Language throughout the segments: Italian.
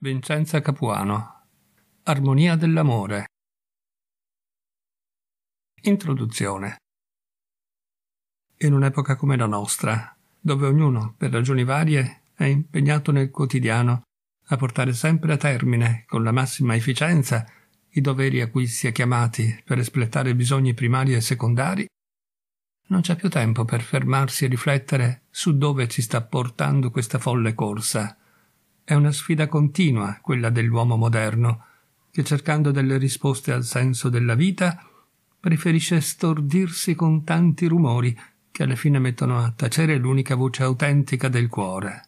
Vincenza Capuano Armonia dell'amore Introduzione In un'epoca come la nostra, dove ognuno, per ragioni varie, è impegnato nel quotidiano a portare sempre a termine, con la massima efficienza, i doveri a cui si è chiamati per espletare bisogni primari e secondari, non c'è più tempo per fermarsi e riflettere su dove ci sta portando questa folle corsa è una sfida continua quella dell'uomo moderno, che cercando delle risposte al senso della vita preferisce stordirsi con tanti rumori che alla fine mettono a tacere l'unica voce autentica del cuore,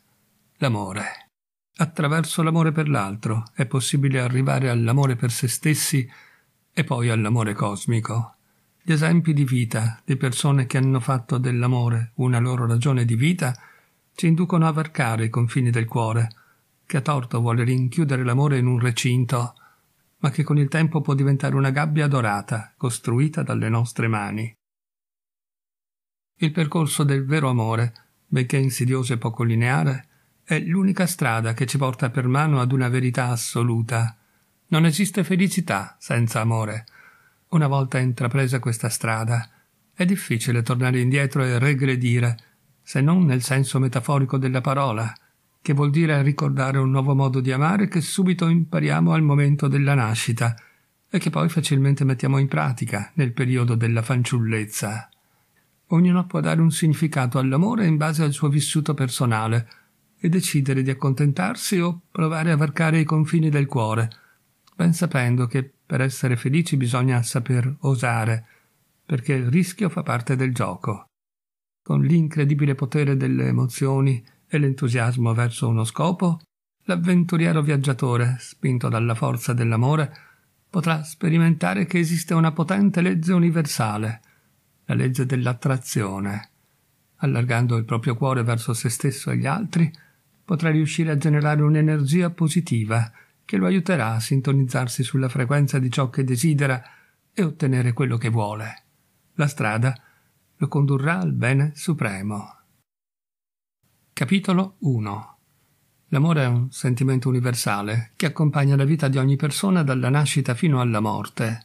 l'amore. Attraverso l'amore per l'altro è possibile arrivare all'amore per se stessi e poi all'amore cosmico. Gli esempi di vita di persone che hanno fatto dell'amore una loro ragione di vita ci inducono a varcare i confini del cuore, che a torto vuole rinchiudere l'amore in un recinto, ma che con il tempo può diventare una gabbia dorata, costruita dalle nostre mani. Il percorso del vero amore, benché insidioso e poco lineare, è l'unica strada che ci porta per mano ad una verità assoluta. Non esiste felicità senza amore. Una volta intrapresa questa strada, è difficile tornare indietro e regredire, se non nel senso metaforico della parola – che vuol dire ricordare un nuovo modo di amare che subito impariamo al momento della nascita e che poi facilmente mettiamo in pratica nel periodo della fanciullezza. Ognuno può dare un significato all'amore in base al suo vissuto personale e decidere di accontentarsi o provare a varcare i confini del cuore, ben sapendo che per essere felici bisogna saper osare, perché il rischio fa parte del gioco. Con l'incredibile potere delle emozioni e l'entusiasmo verso uno scopo, l'avventuriero viaggiatore, spinto dalla forza dell'amore, potrà sperimentare che esiste una potente legge universale, la legge dell'attrazione. Allargando il proprio cuore verso se stesso e gli altri, potrà riuscire a generare un'energia positiva che lo aiuterà a sintonizzarsi sulla frequenza di ciò che desidera e ottenere quello che vuole. La strada lo condurrà al bene supremo. Capitolo 1 L'amore è un sentimento universale che accompagna la vita di ogni persona dalla nascita fino alla morte.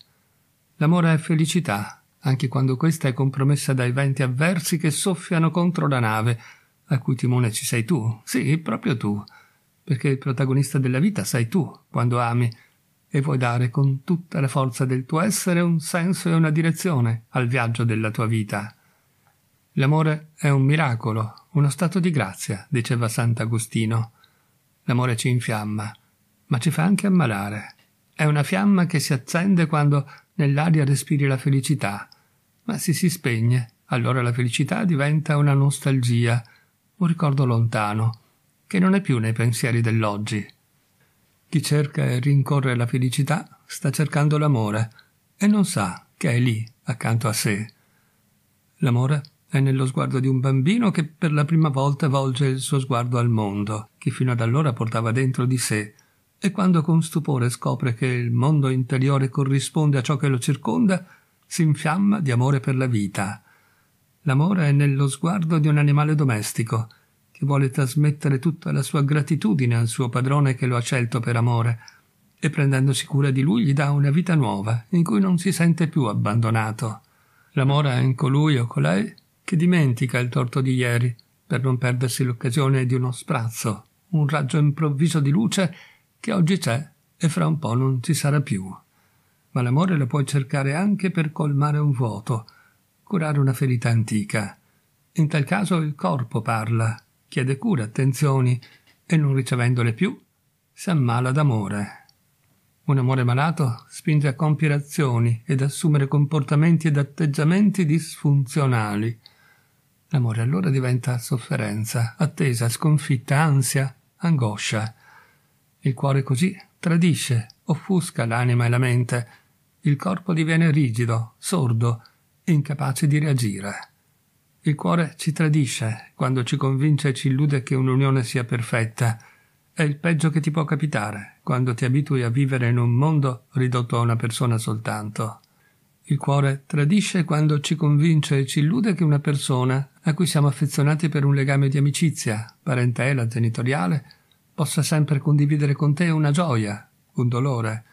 L'amore è felicità, anche quando questa è compromessa dai venti avversi che soffiano contro la nave, a cui timone ci sei tu, sì, proprio tu, perché il protagonista della vita sei tu quando ami e vuoi dare con tutta la forza del tuo essere un senso e una direzione al viaggio della tua vita. L'amore è un miracolo, uno stato di grazia, diceva Sant'Agostino. L'amore ci infiamma, ma ci fa anche ammalare. È una fiamma che si accende quando nell'aria respiri la felicità, ma se si spegne, allora la felicità diventa una nostalgia, un ricordo lontano, che non è più nei pensieri dell'oggi. Chi cerca e rincorre la felicità sta cercando l'amore e non sa che è lì accanto a sé. L'amore è è nello sguardo di un bambino che per la prima volta volge il suo sguardo al mondo, che fino ad allora portava dentro di sé, e quando con stupore scopre che il mondo interiore corrisponde a ciò che lo circonda, si infiamma di amore per la vita. L'amore è nello sguardo di un animale domestico, che vuole trasmettere tutta la sua gratitudine al suo padrone che lo ha scelto per amore, e prendendosi cura di lui gli dà una vita nuova, in cui non si sente più abbandonato. L'amore è in colui o colei che dimentica il torto di ieri per non perdersi l'occasione di uno sprazzo, un raggio improvviso di luce che oggi c'è e fra un po' non ci sarà più. Ma l'amore lo puoi cercare anche per colmare un vuoto, curare una ferita antica. In tal caso il corpo parla, chiede cure, attenzioni, e non ricevendole più, si ammala d'amore. Un amore malato spinge a compiere azioni ed assumere comportamenti ed atteggiamenti disfunzionali, L'amore allora diventa sofferenza, attesa, sconfitta, ansia, angoscia. Il cuore così tradisce, offusca l'anima e la mente. Il corpo diviene rigido, sordo, incapace di reagire. Il cuore ci tradisce quando ci convince e ci illude che un'unione sia perfetta. È il peggio che ti può capitare quando ti abitui a vivere in un mondo ridotto a una persona soltanto. Il cuore tradisce quando ci convince e ci illude che una persona a cui siamo affezionati per un legame di amicizia, parentela, genitoriale, possa sempre condividere con te una gioia, un dolore.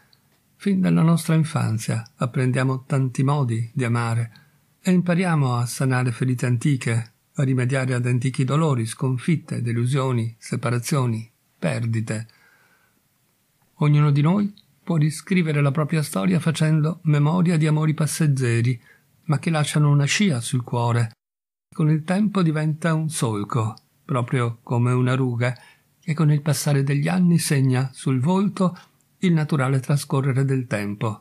Fin dalla nostra infanzia apprendiamo tanti modi di amare e impariamo a sanare ferite antiche, a rimediare ad antichi dolori, sconfitte, delusioni, separazioni, perdite. Ognuno di noi può riscrivere la propria storia facendo memoria di amori passeggeri, ma che lasciano una scia sul cuore. Con il tempo diventa un solco, proprio come una ruga, che con il passare degli anni segna sul volto il naturale trascorrere del tempo,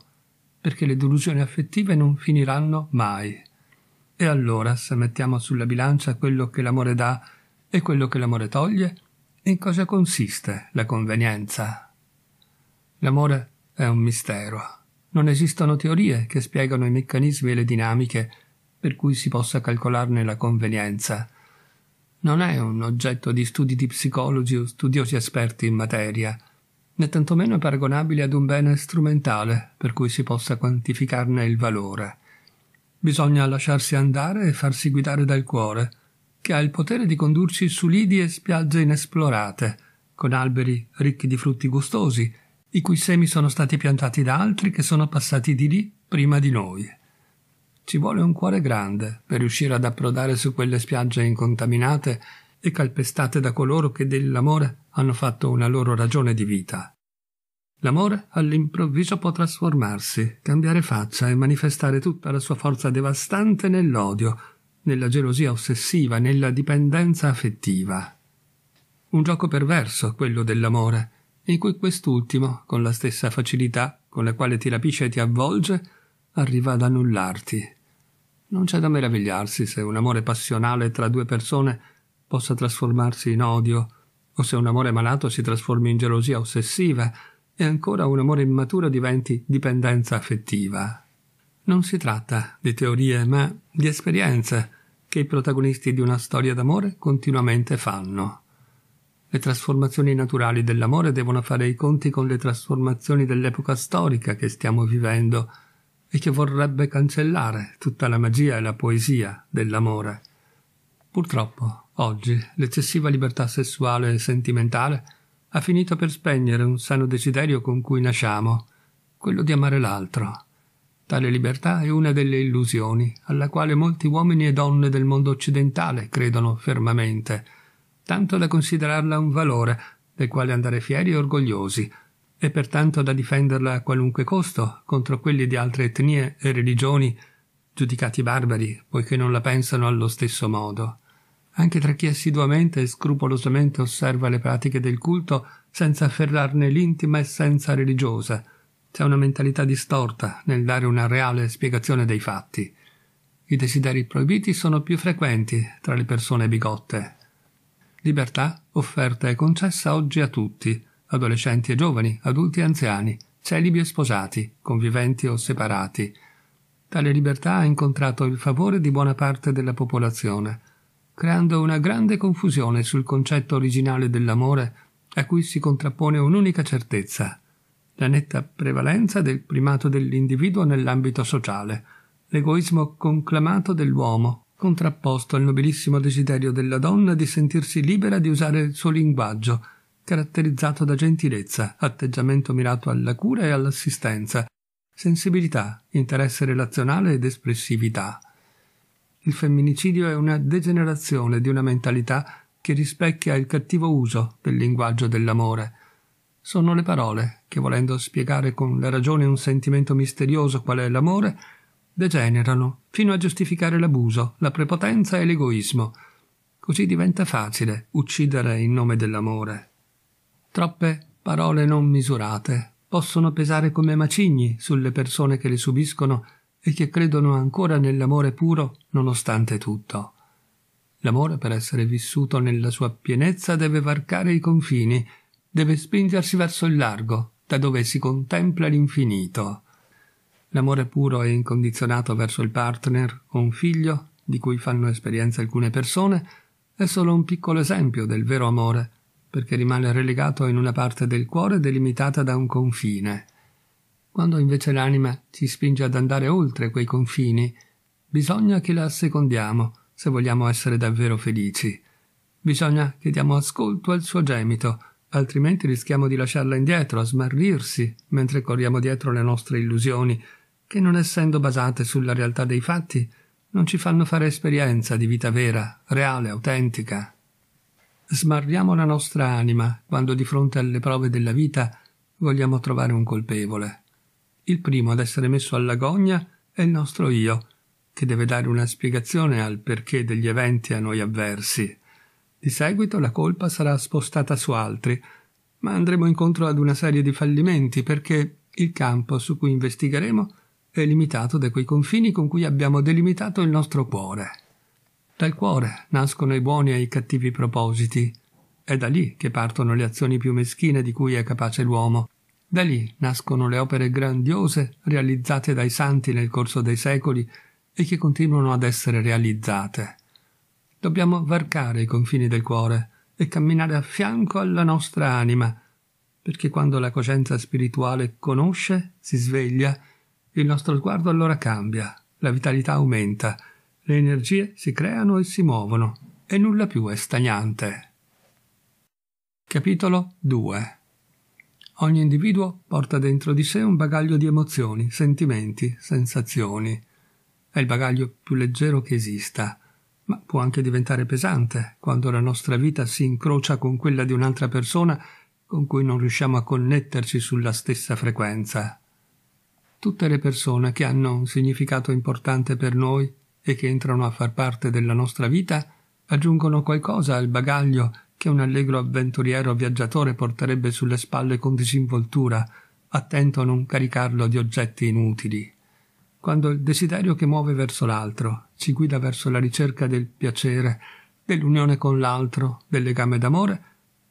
perché le delusioni affettive non finiranno mai. E allora, se mettiamo sulla bilancia quello che l'amore dà e quello che l'amore toglie, in cosa consiste la convenienza? L'amore è un mistero. Non esistono teorie che spiegano i meccanismi e le dinamiche per cui si possa calcolarne la convenienza. Non è un oggetto di studi di psicologi o studiosi esperti in materia, né tantomeno è paragonabile ad un bene strumentale per cui si possa quantificarne il valore. Bisogna lasciarsi andare e farsi guidare dal cuore, che ha il potere di condurci su lidi e spiagge inesplorate, con alberi ricchi di frutti gustosi i cui semi sono stati piantati da altri che sono passati di lì prima di noi. Ci vuole un cuore grande per riuscire ad approdare su quelle spiagge incontaminate e calpestate da coloro che dell'amore hanno fatto una loro ragione di vita. L'amore all'improvviso può trasformarsi, cambiare faccia e manifestare tutta la sua forza devastante nell'odio, nella gelosia ossessiva, nella dipendenza affettiva. Un gioco perverso quello dell'amore, in cui quest'ultimo, con la stessa facilità con la quale ti rapisce e ti avvolge, arriva ad annullarti. Non c'è da meravigliarsi se un amore passionale tra due persone possa trasformarsi in odio, o se un amore malato si trasformi in gelosia ossessiva, e ancora un amore immaturo diventi dipendenza affettiva. Non si tratta di teorie, ma di esperienze che i protagonisti di una storia d'amore continuamente fanno. Le trasformazioni naturali dell'amore devono fare i conti con le trasformazioni dell'epoca storica che stiamo vivendo e che vorrebbe cancellare tutta la magia e la poesia dell'amore. Purtroppo, oggi, l'eccessiva libertà sessuale e sentimentale ha finito per spegnere un sano desiderio con cui nasciamo, quello di amare l'altro. Tale libertà è una delle illusioni alla quale molti uomini e donne del mondo occidentale credono fermamente, tanto da considerarla un valore del quale andare fieri e orgogliosi, e pertanto da difenderla a qualunque costo contro quelli di altre etnie e religioni giudicati barbari, poiché non la pensano allo stesso modo. Anche tra chi assiduamente e scrupolosamente osserva le pratiche del culto senza afferrarne l'intima essenza religiosa, c'è una mentalità distorta nel dare una reale spiegazione dei fatti. I desideri proibiti sono più frequenti tra le persone bigotte Libertà offerta e concessa oggi a tutti, adolescenti e giovani, adulti e anziani, celibi e sposati, conviventi o separati. Tale libertà ha incontrato il favore di buona parte della popolazione, creando una grande confusione sul concetto originale dell'amore a cui si contrappone un'unica certezza, la netta prevalenza del primato dell'individuo nell'ambito sociale, l'egoismo conclamato dell'uomo contrapposto al nobilissimo desiderio della donna di sentirsi libera di usare il suo linguaggio, caratterizzato da gentilezza, atteggiamento mirato alla cura e all'assistenza, sensibilità, interesse relazionale ed espressività. Il femminicidio è una degenerazione di una mentalità che rispecchia il cattivo uso del linguaggio dell'amore. Sono le parole che, volendo spiegare con la ragione un sentimento misterioso qual è l'amore, degenerano fino a giustificare l'abuso, la prepotenza e l'egoismo. Così diventa facile uccidere in nome dell'amore. Troppe parole non misurate possono pesare come macigni sulle persone che le subiscono e che credono ancora nell'amore puro nonostante tutto. L'amore per essere vissuto nella sua pienezza deve varcare i confini, deve spingersi verso il largo, da dove si contempla l'infinito l'amore puro e incondizionato verso il partner o un figlio, di cui fanno esperienza alcune persone, è solo un piccolo esempio del vero amore, perché rimane relegato in una parte del cuore delimitata da un confine. Quando invece l'anima ci spinge ad andare oltre quei confini, bisogna che la assecondiamo se vogliamo essere davvero felici. Bisogna che diamo ascolto al suo gemito, altrimenti rischiamo di lasciarla indietro, a smarrirsi, mentre corriamo dietro le nostre illusioni, che non essendo basate sulla realtà dei fatti, non ci fanno fare esperienza di vita vera, reale, autentica. Smarriamo la nostra anima quando di fronte alle prove della vita vogliamo trovare un colpevole. Il primo ad essere messo all'agonia è il nostro io, che deve dare una spiegazione al perché degli eventi a noi avversi. Di seguito la colpa sarà spostata su altri, ma andremo incontro ad una serie di fallimenti perché il campo su cui investigheremo è limitato da quei confini con cui abbiamo delimitato il nostro cuore. Dal cuore nascono i buoni e i cattivi propositi. È da lì che partono le azioni più meschine di cui è capace l'uomo. Da lì nascono le opere grandiose realizzate dai santi nel corso dei secoli e che continuano ad essere realizzate. Dobbiamo varcare i confini del cuore e camminare a fianco alla nostra anima, perché quando la coscienza spirituale conosce, si sveglia il nostro sguardo allora cambia, la vitalità aumenta, le energie si creano e si muovono, e nulla più è stagnante. Capitolo 2 Ogni individuo porta dentro di sé un bagaglio di emozioni, sentimenti, sensazioni. È il bagaglio più leggero che esista, ma può anche diventare pesante quando la nostra vita si incrocia con quella di un'altra persona con cui non riusciamo a connetterci sulla stessa frequenza tutte le persone che hanno un significato importante per noi e che entrano a far parte della nostra vita aggiungono qualcosa al bagaglio che un allegro avventuriero viaggiatore porterebbe sulle spalle con disinvoltura, attento a non caricarlo di oggetti inutili. Quando il desiderio che muove verso l'altro ci guida verso la ricerca del piacere, dell'unione con l'altro, del legame d'amore,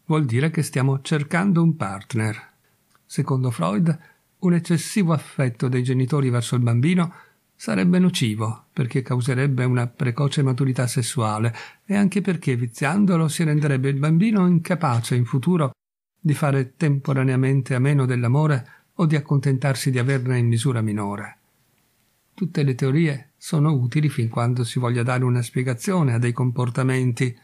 vuol dire che stiamo cercando un partner. Secondo Freud, un eccessivo affetto dei genitori verso il bambino sarebbe nocivo, perché causerebbe una precoce maturità sessuale e anche perché viziandolo si renderebbe il bambino incapace in futuro di fare temporaneamente a meno dell'amore o di accontentarsi di averne in misura minore. Tutte le teorie sono utili fin quando si voglia dare una spiegazione a dei comportamenti,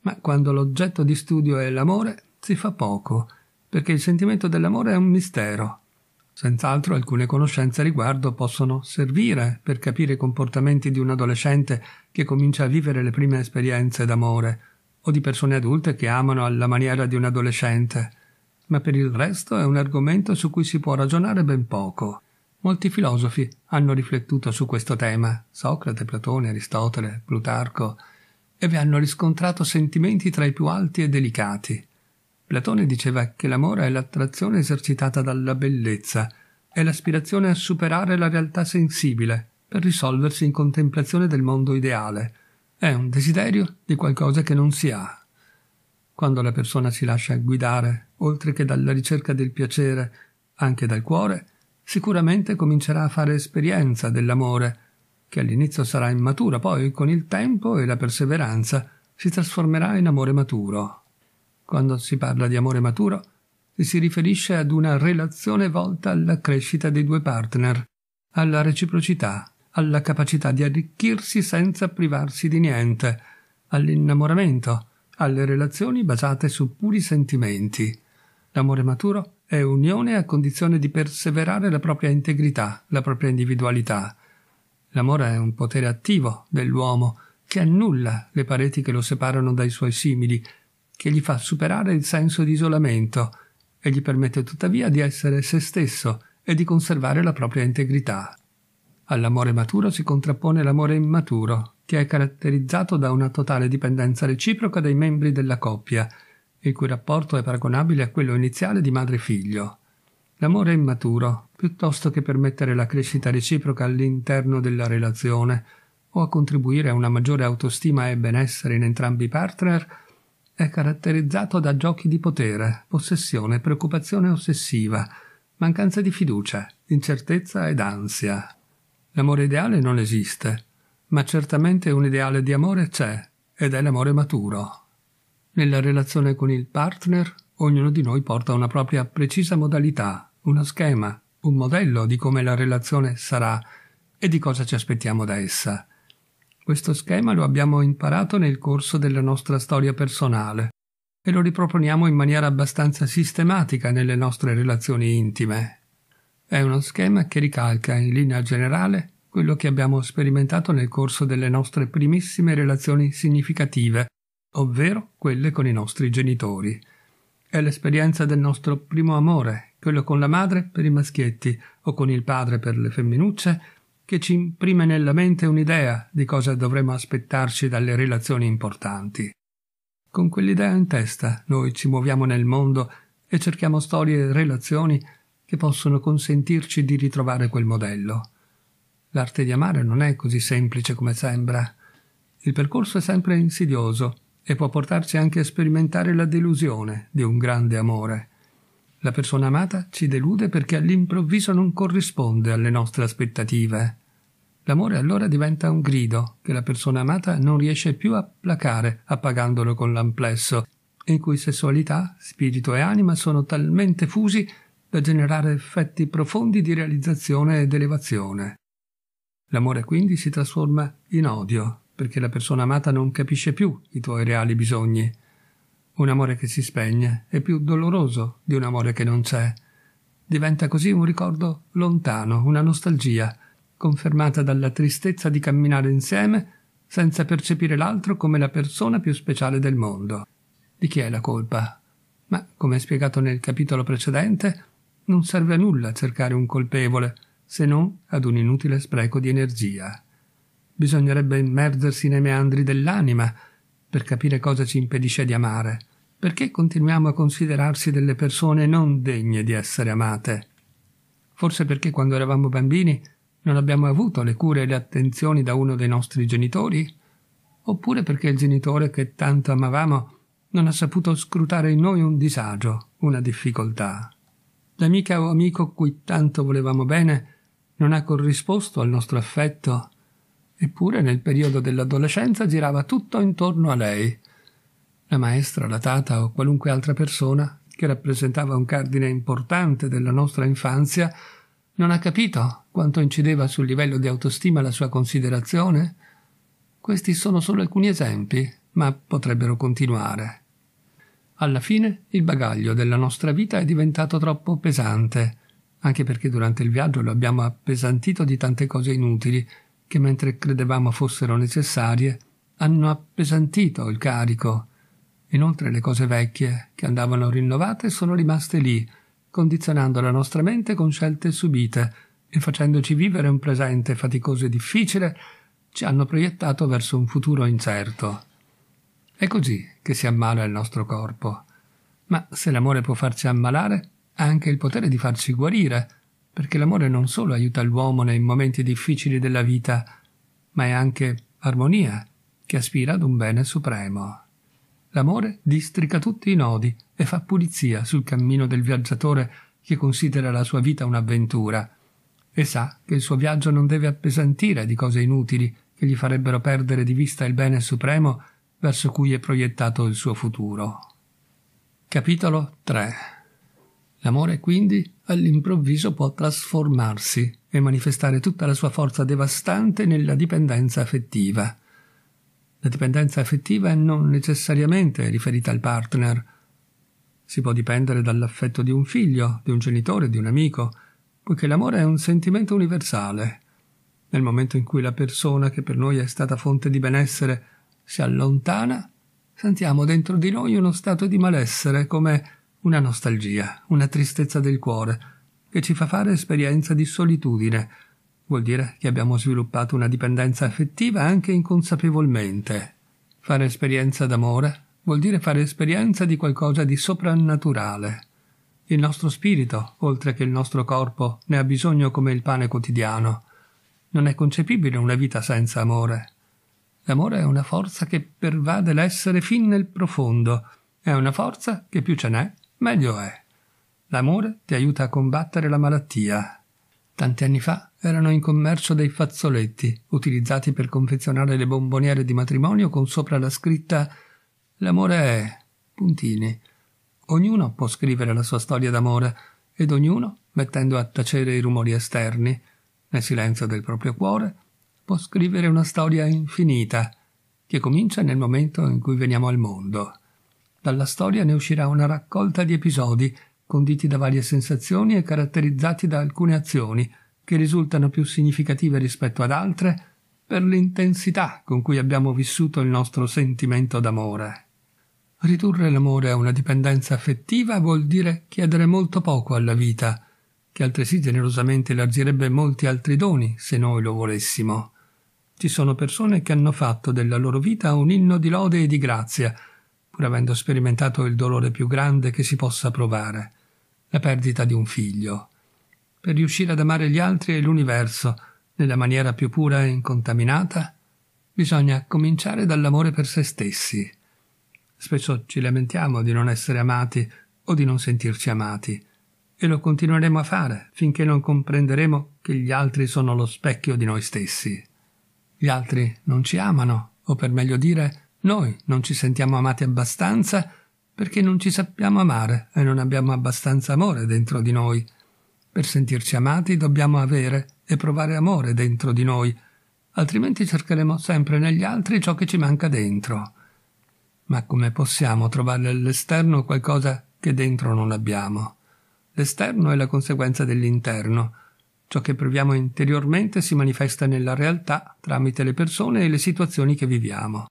ma quando l'oggetto di studio è l'amore si fa poco, perché il sentimento dell'amore è un mistero Senz'altro alcune conoscenze a riguardo possono servire per capire i comportamenti di un adolescente che comincia a vivere le prime esperienze d'amore, o di persone adulte che amano alla maniera di un adolescente, ma per il resto è un argomento su cui si può ragionare ben poco. Molti filosofi hanno riflettuto su questo tema, Socrate, Platone, Aristotele, Plutarco, e vi hanno riscontrato sentimenti tra i più alti e delicati. Platone diceva che l'amore è l'attrazione esercitata dalla bellezza, è l'aspirazione a superare la realtà sensibile per risolversi in contemplazione del mondo ideale. È un desiderio di qualcosa che non si ha. Quando la persona si lascia guidare, oltre che dalla ricerca del piacere, anche dal cuore, sicuramente comincerà a fare esperienza dell'amore, che all'inizio sarà immatura, poi con il tempo e la perseveranza si trasformerà in amore maturo quando si parla di amore maturo, si riferisce ad una relazione volta alla crescita dei due partner, alla reciprocità, alla capacità di arricchirsi senza privarsi di niente, all'innamoramento, alle relazioni basate su puri sentimenti. L'amore maturo è unione a condizione di perseverare la propria integrità, la propria individualità. L'amore è un potere attivo dell'uomo che annulla le pareti che lo separano dai suoi simili che gli fa superare il senso di isolamento e gli permette tuttavia di essere se stesso e di conservare la propria integrità. All'amore maturo si contrappone l'amore immaturo, che è caratterizzato da una totale dipendenza reciproca dei membri della coppia, il cui rapporto è paragonabile a quello iniziale di madre-figlio. L'amore immaturo, piuttosto che permettere la crescita reciproca all'interno della relazione o a contribuire a una maggiore autostima e benessere in entrambi i partner, è caratterizzato da giochi di potere, possessione, preoccupazione ossessiva, mancanza di fiducia, incertezza ed ansia. L'amore ideale non esiste, ma certamente un ideale di amore c'è, ed è l'amore maturo. Nella relazione con il partner, ognuno di noi porta una propria precisa modalità, uno schema, un modello di come la relazione sarà e di cosa ci aspettiamo da essa. Questo schema lo abbiamo imparato nel corso della nostra storia personale e lo riproponiamo in maniera abbastanza sistematica nelle nostre relazioni intime. È uno schema che ricalca in linea generale quello che abbiamo sperimentato nel corso delle nostre primissime relazioni significative, ovvero quelle con i nostri genitori. È l'esperienza del nostro primo amore, quello con la madre per i maschietti o con il padre per le femminucce che ci imprime nella mente un'idea di cosa dovremmo aspettarci dalle relazioni importanti. Con quell'idea in testa noi ci muoviamo nel mondo e cerchiamo storie e relazioni che possono consentirci di ritrovare quel modello. L'arte di amare non è così semplice come sembra. Il percorso è sempre insidioso e può portarci anche a sperimentare la delusione di un grande amore. La persona amata ci delude perché all'improvviso non corrisponde alle nostre aspettative. L'amore allora diventa un grido che la persona amata non riesce più a placare, appagandolo con l'amplesso, in cui sessualità, spirito e anima sono talmente fusi da generare effetti profondi di realizzazione ed elevazione. L'amore quindi si trasforma in odio, perché la persona amata non capisce più i tuoi reali bisogni. Un amore che si spegne è più doloroso di un amore che non c'è. Diventa così un ricordo lontano, una nostalgia, confermata dalla tristezza di camminare insieme senza percepire l'altro come la persona più speciale del mondo. Di chi è la colpa? Ma, come spiegato nel capitolo precedente, non serve a nulla cercare un colpevole, se non ad un inutile spreco di energia. Bisognerebbe immergersi nei meandri dell'anima per capire cosa ci impedisce di amare. Perché continuiamo a considerarsi delle persone non degne di essere amate? Forse perché quando eravamo bambini non abbiamo avuto le cure e le attenzioni da uno dei nostri genitori? Oppure perché il genitore che tanto amavamo non ha saputo scrutare in noi un disagio, una difficoltà? L'amica o amico cui tanto volevamo bene non ha corrisposto al nostro affetto? Eppure nel periodo dell'adolescenza girava tutto intorno a lei. La maestra, la tata o qualunque altra persona che rappresentava un cardine importante della nostra infanzia non ha capito quanto incideva sul livello di autostima la sua considerazione? Questi sono solo alcuni esempi, ma potrebbero continuare. Alla fine il bagaglio della nostra vita è diventato troppo pesante, anche perché durante il viaggio lo abbiamo appesantito di tante cose inutili che mentre credevamo fossero necessarie hanno appesantito il carico. Inoltre le cose vecchie, che andavano rinnovate, sono rimaste lì, condizionando la nostra mente con scelte subite, e facendoci vivere un presente faticoso e difficile, ci hanno proiettato verso un futuro incerto. È così che si ammala il nostro corpo. Ma se l'amore può farci ammalare, ha anche il potere di farci guarire, perché l'amore non solo aiuta l'uomo nei momenti difficili della vita, ma è anche armonia, che aspira ad un bene supremo. L'amore districa tutti i nodi e fa pulizia sul cammino del viaggiatore che considera la sua vita un'avventura, e sa che il suo viaggio non deve appesantire di cose inutili che gli farebbero perdere di vista il bene supremo verso cui è proiettato il suo futuro. Capitolo 3 L'amore quindi all'improvviso può trasformarsi e manifestare tutta la sua forza devastante nella dipendenza affettiva. La dipendenza affettiva è non necessariamente riferita al partner. Si può dipendere dall'affetto di un figlio, di un genitore, di un amico, poiché l'amore è un sentimento universale. Nel momento in cui la persona che per noi è stata fonte di benessere si allontana, sentiamo dentro di noi uno stato di malessere come una nostalgia, una tristezza del cuore, che ci fa fare esperienza di solitudine. Vuol dire che abbiamo sviluppato una dipendenza affettiva anche inconsapevolmente. Fare esperienza d'amore vuol dire fare esperienza di qualcosa di soprannaturale. Il nostro spirito, oltre che il nostro corpo, ne ha bisogno come il pane quotidiano. Non è concepibile una vita senza amore. L'amore è una forza che pervade l'essere fin nel profondo. È una forza che più ce n'è, meglio è. L'amore ti aiuta a combattere la malattia. Tanti anni fa erano in commercio dei fazzoletti, utilizzati per confezionare le bomboniere di matrimonio con sopra la scritta L'amore è. puntini Ognuno può scrivere la sua storia d'amore, ed ognuno, mettendo a tacere i rumori esterni, nel silenzio del proprio cuore, può scrivere una storia infinita, che comincia nel momento in cui veniamo al mondo. Dalla storia ne uscirà una raccolta di episodi, conditi da varie sensazioni e caratterizzati da alcune azioni, che risultano più significative rispetto ad altre, per l'intensità con cui abbiamo vissuto il nostro sentimento d'amore. Ridurre l'amore a una dipendenza affettiva vuol dire chiedere molto poco alla vita, che altresì generosamente elargirebbe molti altri doni se noi lo volessimo. Ci sono persone che hanno fatto della loro vita un inno di lode e di grazia, pur avendo sperimentato il dolore più grande che si possa provare, la perdita di un figlio. Per riuscire ad amare gli altri e l'universo nella maniera più pura e incontaminata, bisogna cominciare dall'amore per se stessi. Spesso ci lamentiamo di non essere amati o di non sentirci amati, e lo continueremo a fare finché non comprenderemo che gli altri sono lo specchio di noi stessi. Gli altri non ci amano, o per meglio dire, noi non ci sentiamo amati abbastanza perché non ci sappiamo amare e non abbiamo abbastanza amore dentro di noi. Per sentirci amati dobbiamo avere e provare amore dentro di noi, altrimenti cercheremo sempre negli altri ciò che ci manca dentro. Ma come possiamo trovare all'esterno qualcosa che dentro non abbiamo? L'esterno è la conseguenza dell'interno. Ciò che proviamo interiormente si manifesta nella realtà tramite le persone e le situazioni che viviamo.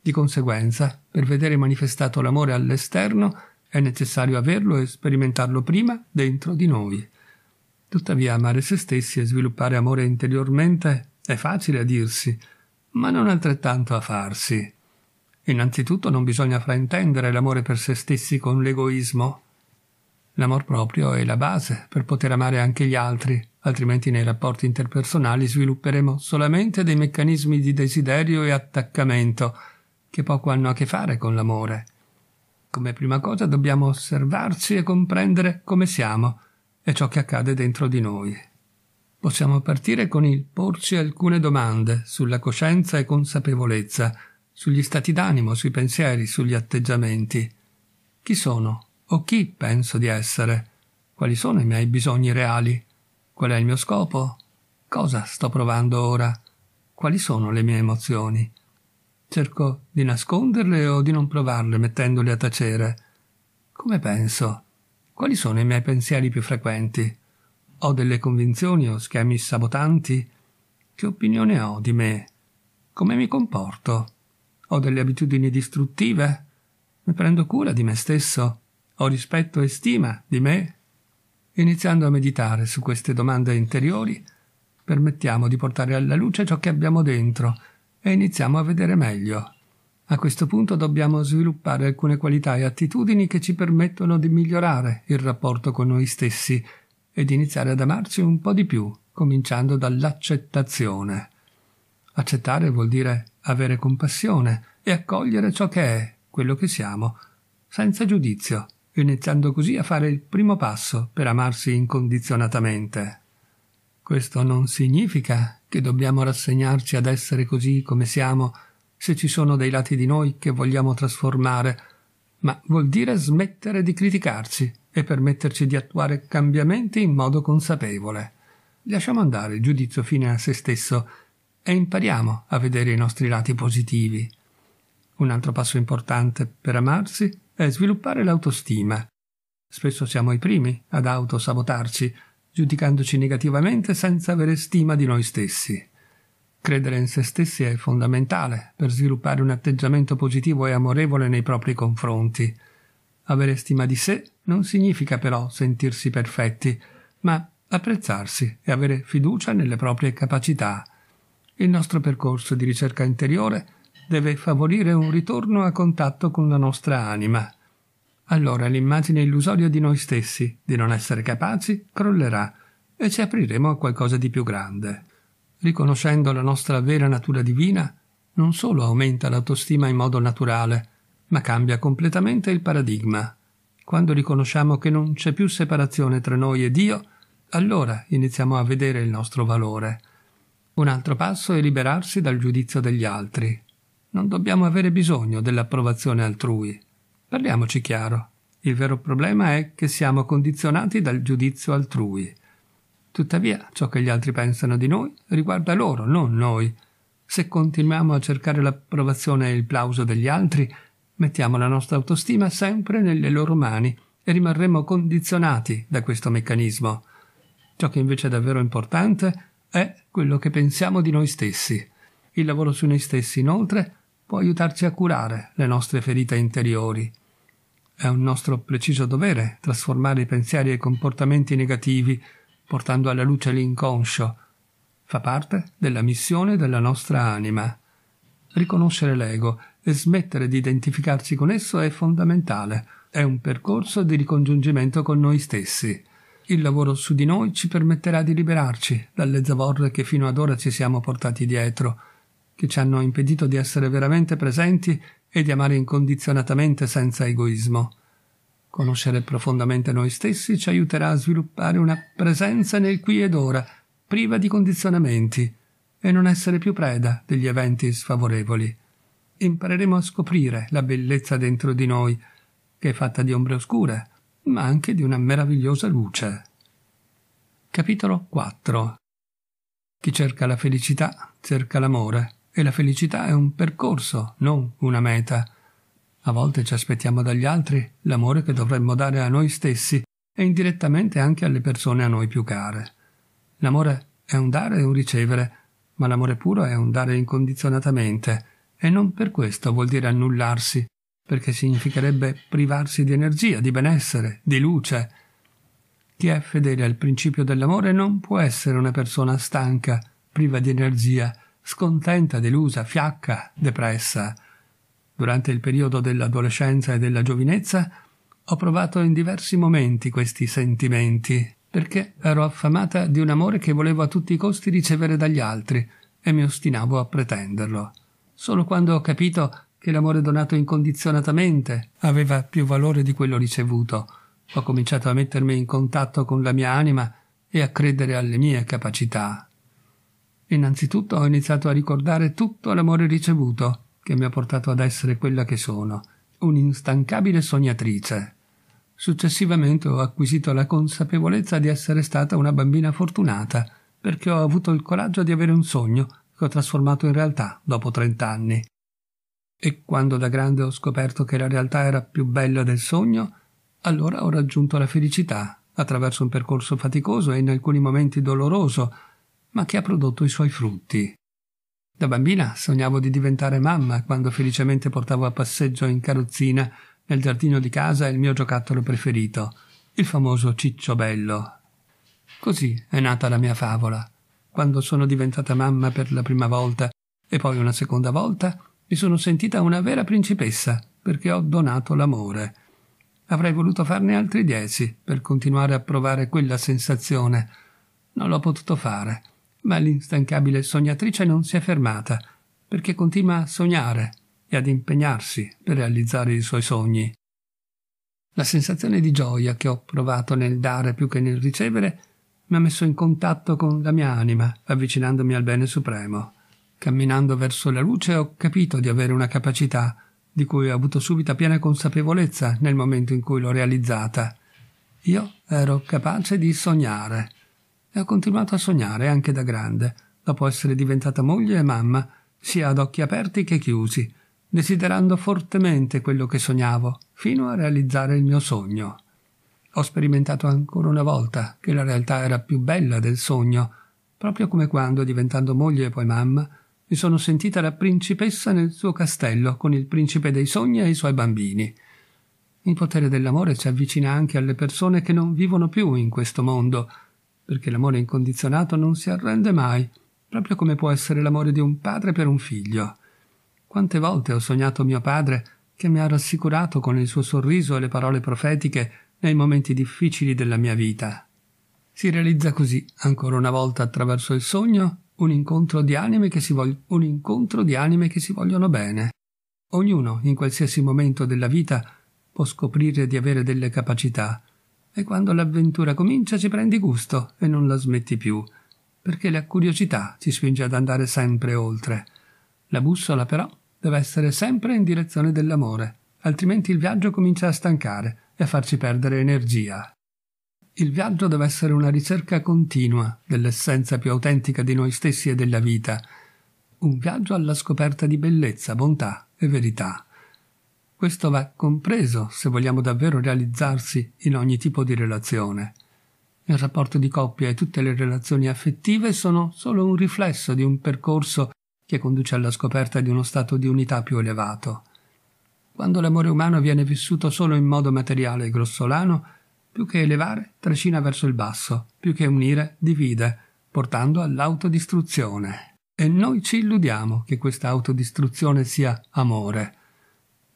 Di conseguenza, per vedere manifestato l'amore all'esterno, è necessario averlo e sperimentarlo prima dentro di noi. Tuttavia, amare se stessi e sviluppare amore interiormente è facile a dirsi, ma non altrettanto a farsi. Innanzitutto non bisogna fraintendere l'amore per se stessi con l'egoismo. L'amor proprio è la base per poter amare anche gli altri, altrimenti nei rapporti interpersonali svilupperemo solamente dei meccanismi di desiderio e attaccamento che poco hanno a che fare con l'amore. Come prima cosa dobbiamo osservarci e comprendere come siamo e ciò che accade dentro di noi. Possiamo partire con il porci alcune domande sulla coscienza e consapevolezza, sugli stati d'animo, sui pensieri, sugli atteggiamenti. Chi sono o chi penso di essere? Quali sono i miei bisogni reali? Qual è il mio scopo? Cosa sto provando ora? Quali sono le mie emozioni? Cerco di nasconderle o di non provarle mettendole a tacere. Come penso? Quali sono i miei pensieri più frequenti? Ho delle convinzioni o schemi sabotanti? Che opinione ho di me? Come mi comporto? Ho delle abitudini distruttive? Mi prendo cura di me stesso? Ho rispetto e stima di me? Iniziando a meditare su queste domande interiori, permettiamo di portare alla luce ciò che abbiamo dentro e iniziamo a vedere meglio. A questo punto dobbiamo sviluppare alcune qualità e attitudini che ci permettono di migliorare il rapporto con noi stessi e di iniziare ad amarci un po' di più, cominciando dall'accettazione. Accettare vuol dire avere compassione e accogliere ciò che è, quello che siamo, senza giudizio, iniziando così a fare il primo passo per amarsi incondizionatamente. Questo non significa che dobbiamo rassegnarci ad essere così come siamo se ci sono dei lati di noi che vogliamo trasformare, ma vuol dire smettere di criticarci e permetterci di attuare cambiamenti in modo consapevole. Lasciamo andare il giudizio fine a se stesso e impariamo a vedere i nostri lati positivi. Un altro passo importante per amarsi è sviluppare l'autostima. Spesso siamo i primi ad autosabotarci, giudicandoci negativamente senza avere stima di noi stessi. Credere in se stessi è fondamentale per sviluppare un atteggiamento positivo e amorevole nei propri confronti. Avere stima di sé non significa però sentirsi perfetti, ma apprezzarsi e avere fiducia nelle proprie capacità. Il nostro percorso di ricerca interiore deve favorire un ritorno a contatto con la nostra anima. Allora l'immagine illusoria di noi stessi, di non essere capaci, crollerà e ci apriremo a qualcosa di più grande. Riconoscendo la nostra vera natura divina, non solo aumenta l'autostima in modo naturale, ma cambia completamente il paradigma. Quando riconosciamo che non c'è più separazione tra noi e Dio, allora iniziamo a vedere il nostro valore un altro passo è liberarsi dal giudizio degli altri. Non dobbiamo avere bisogno dell'approvazione altrui. Parliamoci chiaro. Il vero problema è che siamo condizionati dal giudizio altrui. Tuttavia, ciò che gli altri pensano di noi riguarda loro, non noi. Se continuiamo a cercare l'approvazione e il plauso degli altri, mettiamo la nostra autostima sempre nelle loro mani e rimarremo condizionati da questo meccanismo. Ciò che invece è davvero importante è è quello che pensiamo di noi stessi. Il lavoro su noi stessi, inoltre, può aiutarci a curare le nostre ferite interiori. È un nostro preciso dovere trasformare i pensieri e i comportamenti negativi, portando alla luce l'inconscio. Fa parte della missione della nostra anima. Riconoscere l'ego e smettere di identificarci con esso è fondamentale. È un percorso di ricongiungimento con noi stessi. Il lavoro su di noi ci permetterà di liberarci dalle zavorre che fino ad ora ci siamo portati dietro, che ci hanno impedito di essere veramente presenti e di amare incondizionatamente senza egoismo. Conoscere profondamente noi stessi ci aiuterà a sviluppare una presenza nel qui ed ora, priva di condizionamenti, e non essere più preda degli eventi sfavorevoli. Impareremo a scoprire la bellezza dentro di noi, che è fatta di ombre oscure, ma anche di una meravigliosa luce. Capitolo 4 Chi cerca la felicità cerca l'amore e la felicità è un percorso, non una meta. A volte ci aspettiamo dagli altri l'amore che dovremmo dare a noi stessi e indirettamente anche alle persone a noi più care. L'amore è un dare e un ricevere, ma l'amore puro è un dare incondizionatamente, e non per questo vuol dire annullarsi perché significherebbe privarsi di energia, di benessere, di luce. Chi è fedele al principio dell'amore non può essere una persona stanca, priva di energia, scontenta, delusa, fiacca, depressa. Durante il periodo dell'adolescenza e della giovinezza ho provato in diversi momenti questi sentimenti, perché ero affamata di un amore che volevo a tutti i costi ricevere dagli altri e mi ostinavo a pretenderlo. Solo quando ho capito che l'amore donato incondizionatamente aveva più valore di quello ricevuto. Ho cominciato a mettermi in contatto con la mia anima e a credere alle mie capacità. Innanzitutto ho iniziato a ricordare tutto l'amore ricevuto che mi ha portato ad essere quella che sono, un'instancabile sognatrice. Successivamente ho acquisito la consapevolezza di essere stata una bambina fortunata, perché ho avuto il coraggio di avere un sogno che ho trasformato in realtà dopo trent'anni. E quando da grande ho scoperto che la realtà era più bella del sogno, allora ho raggiunto la felicità attraverso un percorso faticoso e in alcuni momenti doloroso, ma che ha prodotto i suoi frutti. Da bambina sognavo di diventare mamma quando felicemente portavo a passeggio in carrozzina nel giardino di casa il mio giocattolo preferito, il famoso Ciccio Bello. Così è nata la mia favola. Quando sono diventata mamma per la prima volta e poi una seconda volta, mi sono sentita una vera principessa perché ho donato l'amore. Avrei voluto farne altri dieci per continuare a provare quella sensazione. Non l'ho potuto fare, ma l'instancabile sognatrice non si è fermata, perché continua a sognare e ad impegnarsi per realizzare i suoi sogni. La sensazione di gioia che ho provato nel dare più che nel ricevere mi ha messo in contatto con la mia anima, avvicinandomi al bene supremo. Camminando verso la luce ho capito di avere una capacità di cui ho avuto subito piena consapevolezza nel momento in cui l'ho realizzata. Io ero capace di sognare e ho continuato a sognare anche da grande, dopo essere diventata moglie e mamma, sia ad occhi aperti che chiusi, desiderando fortemente quello che sognavo, fino a realizzare il mio sogno. Ho sperimentato ancora una volta che la realtà era più bella del sogno, proprio come quando, diventando moglie e poi mamma, mi sono sentita la principessa nel suo castello con il principe dei sogni e i suoi bambini. Il potere dell'amore ci avvicina anche alle persone che non vivono più in questo mondo, perché l'amore incondizionato non si arrende mai, proprio come può essere l'amore di un padre per un figlio. Quante volte ho sognato mio padre che mi ha rassicurato con il suo sorriso e le parole profetiche nei momenti difficili della mia vita. Si realizza così, ancora una volta attraverso il sogno, un incontro di anime che si, vog- di anime che si vogliono bene. Ognuno, in qualsiasi momento della vita, può scoprire di avere delle capacità e quando l'avventura comincia ci prendi gusto e non la smetti più, perché la curiosità ci spinge ad andare sempre oltre. La bussola, però, deve essere sempre in direzione dell'amore, altrimenti il viaggio comincia a stancare e a farci perdere energia il viaggio deve essere una ricerca continua dell'essenza più autentica di noi stessi e della vita, un viaggio alla scoperta di bellezza, bontà e verità. Questo va compreso se vogliamo davvero realizzarsi in ogni tipo di relazione. Il rapporto di coppia e tutte le relazioni affettive sono solo un riflesso di un percorso che conduce alla scoperta di uno stato di unità più elevato. Quando l'amore umano viene vissuto solo in modo materiale e grossolano, più che elevare trascina verso il basso, più che unire divide, portando all'autodistruzione. E noi ci illudiamo che questa autodistruzione sia amore.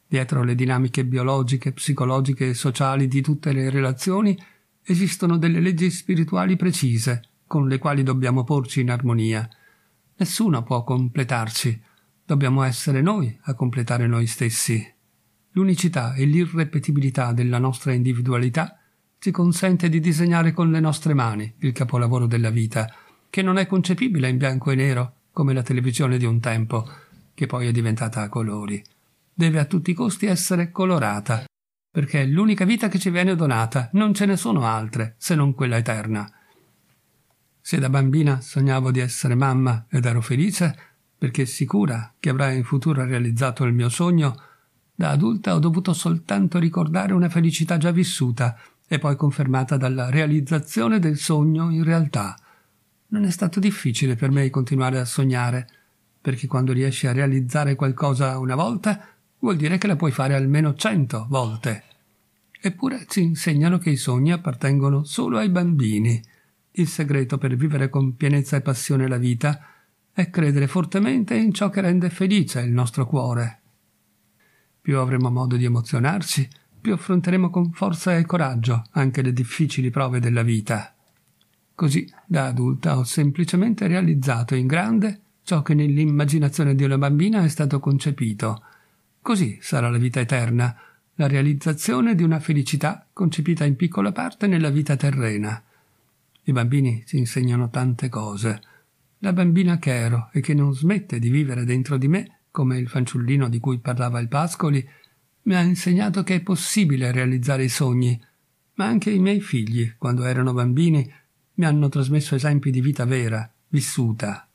Dietro le dinamiche biologiche, psicologiche e sociali di tutte le relazioni esistono delle leggi spirituali precise con le quali dobbiamo porci in armonia. Nessuno può completarci, dobbiamo essere noi a completare noi stessi. L'unicità e l'irrepetibilità della nostra individualità ci consente di disegnare con le nostre mani il capolavoro della vita, che non è concepibile in bianco e nero, come la televisione di un tempo, che poi è diventata a colori. Deve a tutti i costi essere colorata, perché è l'unica vita che ci viene donata, non ce ne sono altre, se non quella eterna. Se da bambina sognavo di essere mamma ed ero felice, perché sicura che avrei in futuro realizzato il mio sogno, da adulta ho dovuto soltanto ricordare una felicità già vissuta e poi confermata dalla realizzazione del sogno in realtà. Non è stato difficile per me continuare a sognare, perché quando riesci a realizzare qualcosa una volta, vuol dire che la puoi fare almeno cento volte. Eppure ci insegnano che i sogni appartengono solo ai bambini. Il segreto per vivere con pienezza e passione la vita è credere fortemente in ciò che rende felice il nostro cuore. Più avremo modo di emozionarci, più affronteremo con forza e coraggio anche le difficili prove della vita. Così, da adulta, ho semplicemente realizzato in grande ciò che nell'immaginazione di una bambina è stato concepito. Così sarà la vita eterna, la realizzazione di una felicità concepita in piccola parte nella vita terrena. I bambini ci insegnano tante cose. La bambina che ero e che non smette di vivere dentro di me, come il fanciullino di cui parlava il Pascoli, mi ha insegnato che è possibile realizzare i sogni, ma anche i miei figli, quando erano bambini, mi hanno trasmesso esempi di vita vera, vissuta.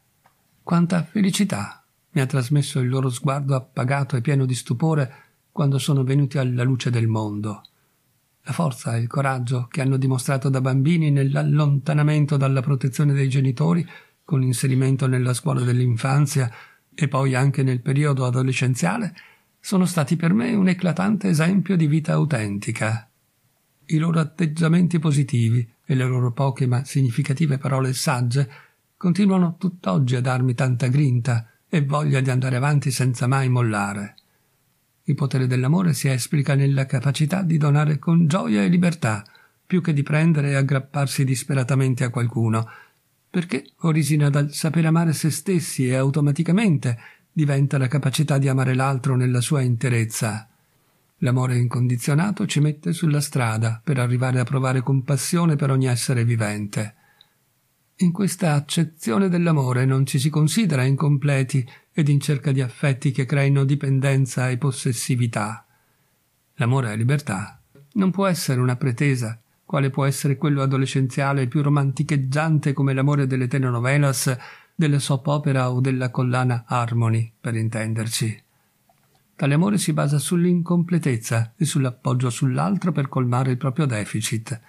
Quanta felicità mi ha trasmesso il loro sguardo appagato e pieno di stupore quando sono venuti alla luce del mondo. La forza e il coraggio che hanno dimostrato da bambini nell'allontanamento dalla protezione dei genitori, con l'inserimento nella scuola dell'infanzia e poi anche nel periodo adolescenziale, sono stati per me un eclatante esempio di vita autentica. I loro atteggiamenti positivi e le loro poche ma significative parole sagge continuano tutt'oggi a darmi tanta grinta e voglia di andare avanti senza mai mollare. Il potere dell'amore si esplica nella capacità di donare con gioia e libertà, più che di prendere e aggrapparsi disperatamente a qualcuno, perché origina dal saper amare se stessi e automaticamente diventa la capacità di amare l'altro nella sua interezza. L'amore incondizionato ci mette sulla strada per arrivare a provare compassione per ogni essere vivente. In questa accezione dell'amore non ci si considera incompleti ed in cerca di affetti che creino dipendenza e possessività. L'amore è libertà. Non può essere una pretesa, quale può essere quello adolescenziale più romanticheggiante come l'amore delle telenovelas della soap opera o della collana Harmony, per intenderci. Tale amore si basa sull'incompletezza e sull'appoggio sull'altro per colmare il proprio deficit.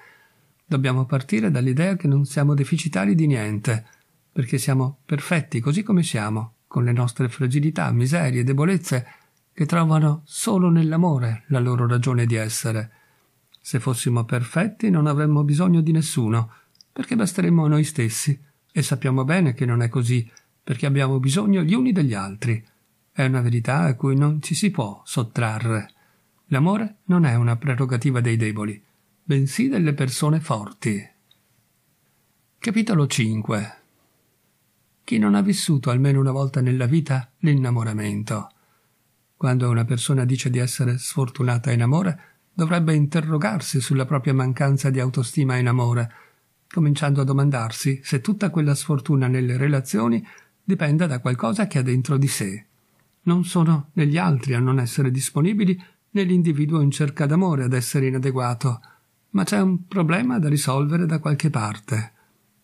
Dobbiamo partire dall'idea che non siamo deficitari di niente, perché siamo perfetti così come siamo, con le nostre fragilità, miserie, e debolezze, che trovano solo nell'amore la loro ragione di essere. Se fossimo perfetti non avremmo bisogno di nessuno, perché basteremmo a noi stessi e sappiamo bene che non è così, perché abbiamo bisogno gli uni degli altri. È una verità a cui non ci si può sottrarre. L'amore non è una prerogativa dei deboli, bensì delle persone forti. Capitolo 5 Chi non ha vissuto almeno una volta nella vita l'innamoramento? Quando una persona dice di essere sfortunata in amore, dovrebbe interrogarsi sulla propria mancanza di autostima in amore, cominciando a domandarsi se tutta quella sfortuna nelle relazioni dipenda da qualcosa che ha dentro di sé. Non sono negli altri a non essere disponibili, né l'individuo in cerca d'amore ad essere inadeguato, ma c'è un problema da risolvere da qualche parte.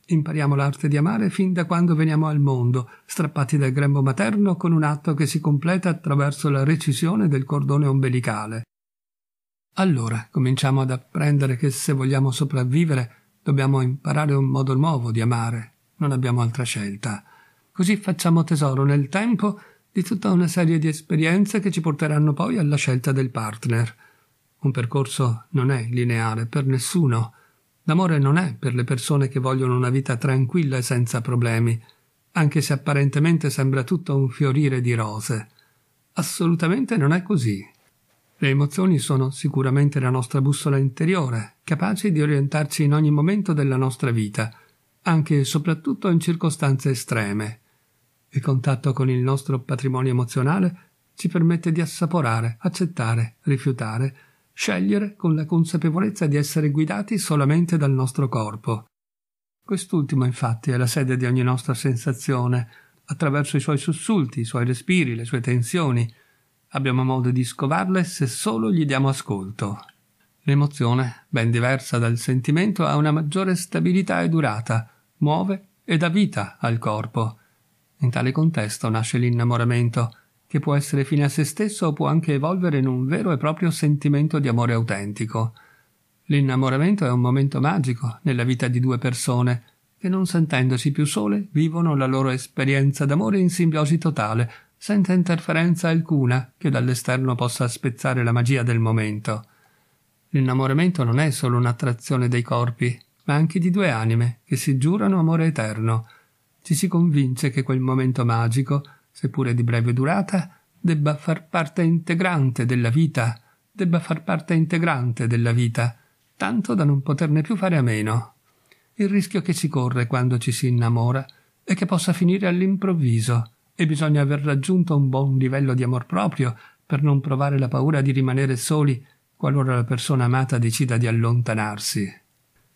Impariamo l'arte di amare fin da quando veniamo al mondo, strappati dal grembo materno con un atto che si completa attraverso la recisione del cordone ombelicale. Allora cominciamo ad apprendere che se vogliamo sopravvivere Dobbiamo imparare un modo nuovo di amare, non abbiamo altra scelta. Così facciamo tesoro nel tempo di tutta una serie di esperienze che ci porteranno poi alla scelta del partner. Un percorso non è lineare per nessuno. L'amore non è per le persone che vogliono una vita tranquilla e senza problemi, anche se apparentemente sembra tutto un fiorire di rose. Assolutamente non è così. Le emozioni sono sicuramente la nostra bussola interiore, capace di orientarci in ogni momento della nostra vita, anche e soprattutto in circostanze estreme. Il contatto con il nostro patrimonio emozionale ci permette di assaporare, accettare, rifiutare, scegliere con la consapevolezza di essere guidati solamente dal nostro corpo. Quest'ultimo infatti è la sede di ogni nostra sensazione, attraverso i suoi sussulti, i suoi respiri, le sue tensioni, abbiamo modo di scovarle se solo gli diamo ascolto. L'emozione, ben diversa dal sentimento, ha una maggiore stabilità e durata, muove e dà vita al corpo. In tale contesto nasce l'innamoramento, che può essere fine a se stesso o può anche evolvere in un vero e proprio sentimento di amore autentico. L'innamoramento è un momento magico nella vita di due persone, che non sentendosi più sole vivono la loro esperienza d'amore in simbiosi totale, senza interferenza alcuna che dall'esterno possa spezzare la magia del momento. L'innamoramento non è solo un'attrazione dei corpi, ma anche di due anime che si giurano amore eterno. Ci si convince che quel momento magico, seppure di breve durata, debba far parte integrante della vita, debba far parte integrante della vita, tanto da non poterne più fare a meno. Il rischio che si corre quando ci si innamora è che possa finire all'improvviso, e bisogna aver raggiunto un buon livello di amor proprio per non provare la paura di rimanere soli qualora la persona amata decida di allontanarsi.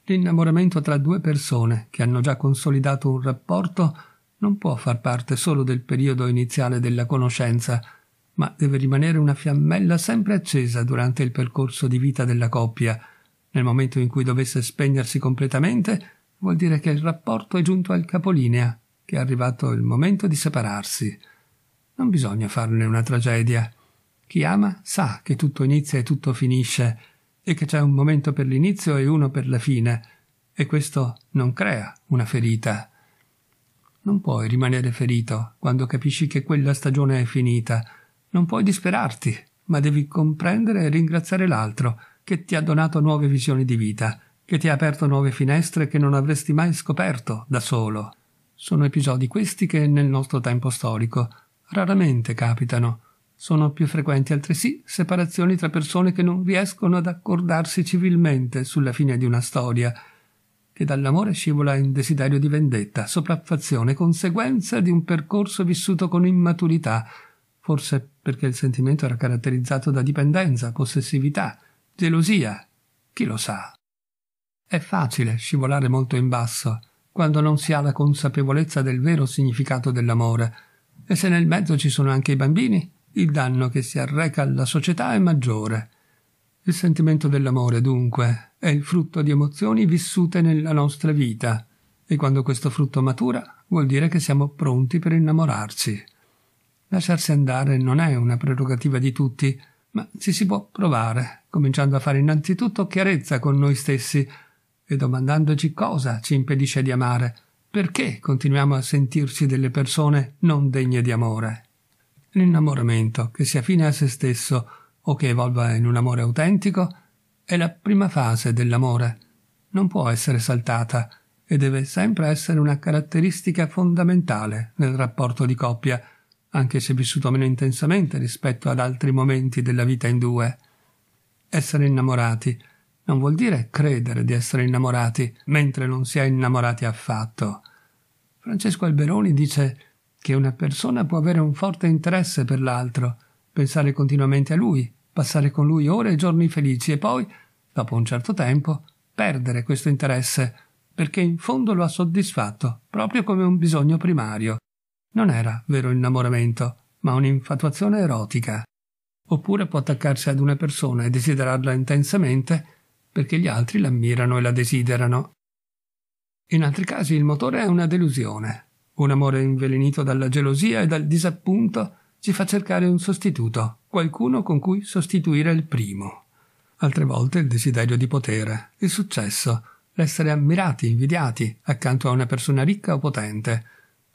L'innamoramento tra due persone che hanno già consolidato un rapporto non può far parte solo del periodo iniziale della conoscenza, ma deve rimanere una fiammella sempre accesa durante il percorso di vita della coppia. Nel momento in cui dovesse spegnersi completamente, vuol dire che il rapporto è giunto al capolinea che è arrivato il momento di separarsi. Non bisogna farne una tragedia. Chi ama sa che tutto inizia e tutto finisce, e che c'è un momento per l'inizio e uno per la fine, e questo non crea una ferita. Non puoi rimanere ferito quando capisci che quella stagione è finita. Non puoi disperarti, ma devi comprendere e ringraziare l'altro che ti ha donato nuove visioni di vita, che ti ha aperto nuove finestre che non avresti mai scoperto da solo. Sono episodi questi che nel nostro tempo storico raramente capitano. Sono più frequenti altresì separazioni tra persone che non riescono ad accordarsi civilmente sulla fine di una storia, che dall'amore scivola in desiderio di vendetta, sopraffazione, conseguenza di un percorso vissuto con immaturità, forse perché il sentimento era caratterizzato da dipendenza, possessività, gelosia, chi lo sa. È facile scivolare molto in basso, quando non si ha la consapevolezza del vero significato dell'amore. E se nel mezzo ci sono anche i bambini, il danno che si arreca alla società è maggiore. Il sentimento dell'amore, dunque, è il frutto di emozioni vissute nella nostra vita, e quando questo frutto matura vuol dire che siamo pronti per innamorarci. Lasciarsi andare non è una prerogativa di tutti, ma ci si può provare, cominciando a fare innanzitutto chiarezza con noi stessi e domandandoci cosa ci impedisce di amare, perché continuiamo a sentirci delle persone non degne di amore. L'innamoramento, che sia fine a se stesso o che evolva in un amore autentico, è la prima fase dell'amore. Non può essere saltata e deve sempre essere una caratteristica fondamentale nel rapporto di coppia, anche se vissuto meno intensamente rispetto ad altri momenti della vita in due. Essere innamorati non vuol dire credere di essere innamorati mentre non si è innamorati affatto. Francesco Alberoni dice che una persona può avere un forte interesse per l'altro, pensare continuamente a lui, passare con lui ore e giorni felici e poi, dopo un certo tempo, perdere questo interesse, perché in fondo lo ha soddisfatto, proprio come un bisogno primario. Non era vero innamoramento, ma un'infatuazione erotica. Oppure può attaccarsi ad una persona e desiderarla intensamente perché gli altri l'ammirano e la desiderano. In altri casi il motore è una delusione. Un amore invelenito dalla gelosia e dal disappunto ci fa cercare un sostituto, qualcuno con cui sostituire il primo. Altre volte il desiderio di potere, il successo, l'essere ammirati, invidiati, accanto a una persona ricca o potente.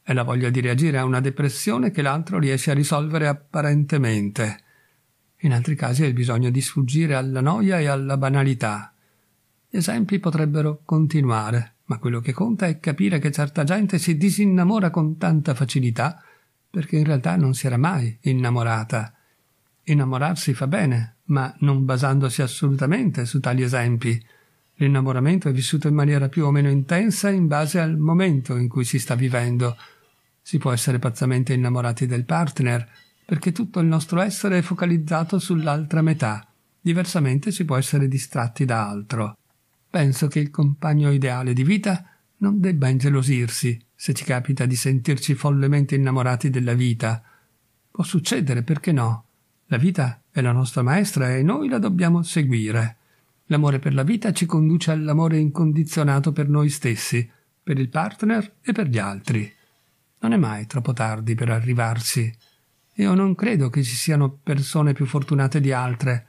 È la voglia di reagire a una depressione che l'altro riesce a risolvere apparentemente. In altri casi è il bisogno di sfuggire alla noia e alla banalità, gli esempi potrebbero continuare, ma quello che conta è capire che certa gente si disinnamora con tanta facilità perché in realtà non si era mai innamorata. Innamorarsi fa bene, ma non basandosi assolutamente su tali esempi. L'innamoramento è vissuto in maniera più o meno intensa in base al momento in cui si sta vivendo. Si può essere pazzamente innamorati del partner, perché tutto il nostro essere è focalizzato sull'altra metà. Diversamente si può essere distratti da altro penso che il compagno ideale di vita non debba ingelosirsi se ci capita di sentirci follemente innamorati della vita. Può succedere, perché no? La vita è la nostra maestra e noi la dobbiamo seguire. L'amore per la vita ci conduce all'amore incondizionato per noi stessi, per il partner e per gli altri. Non è mai troppo tardi per arrivarci. Io non credo che ci siano persone più fortunate di altre,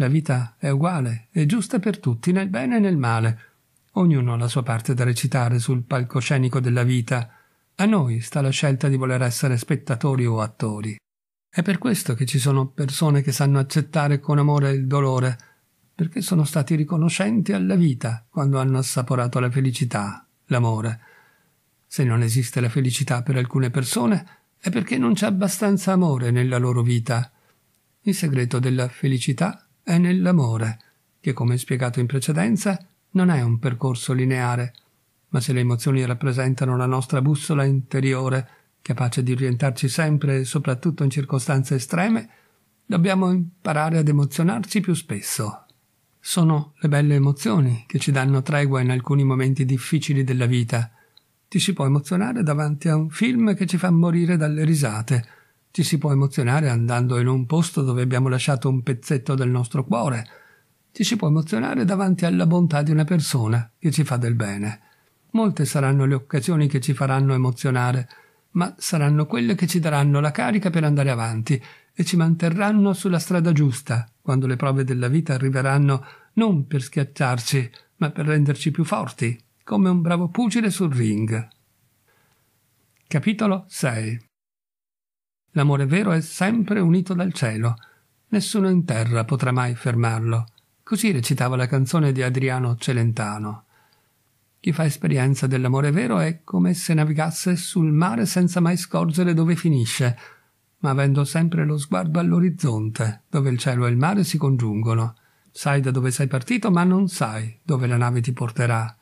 la vita è uguale, è giusta per tutti, nel bene e nel male. Ognuno ha la sua parte da recitare sul palcoscenico della vita. A noi sta la scelta di voler essere spettatori o attori. È per questo che ci sono persone che sanno accettare con amore il dolore, perché sono stati riconoscenti alla vita quando hanno assaporato la felicità, l'amore. Se non esiste la felicità per alcune persone, è perché non c'è abbastanza amore nella loro vita. Il segreto della felicità è nell'amore, che come spiegato in precedenza non è un percorso lineare, ma se le emozioni rappresentano la nostra bussola interiore, capace di orientarci sempre e soprattutto in circostanze estreme, dobbiamo imparare ad emozionarci più spesso. Sono le belle emozioni che ci danno tregua in alcuni momenti difficili della vita. Ti si può emozionare davanti a un film che ci fa morire dalle risate, ci si può emozionare andando in un posto dove abbiamo lasciato un pezzetto del nostro cuore. Ci si può emozionare davanti alla bontà di una persona che ci fa del bene. Molte saranno le occasioni che ci faranno emozionare, ma saranno quelle che ci daranno la carica per andare avanti e ci manterranno sulla strada giusta quando le prove della vita arriveranno non per schiacciarci, ma per renderci più forti, come un bravo pugile sul ring. Capitolo 6 L'amore vero è sempre unito dal cielo. Nessuno in terra potrà mai fermarlo. Così recitava la canzone di Adriano Celentano. Chi fa esperienza dell'amore vero è come se navigasse sul mare senza mai scorgere dove finisce, ma avendo sempre lo sguardo all'orizzonte, dove il cielo e il mare si congiungono. Sai da dove sei partito, ma non sai dove la nave ti porterà.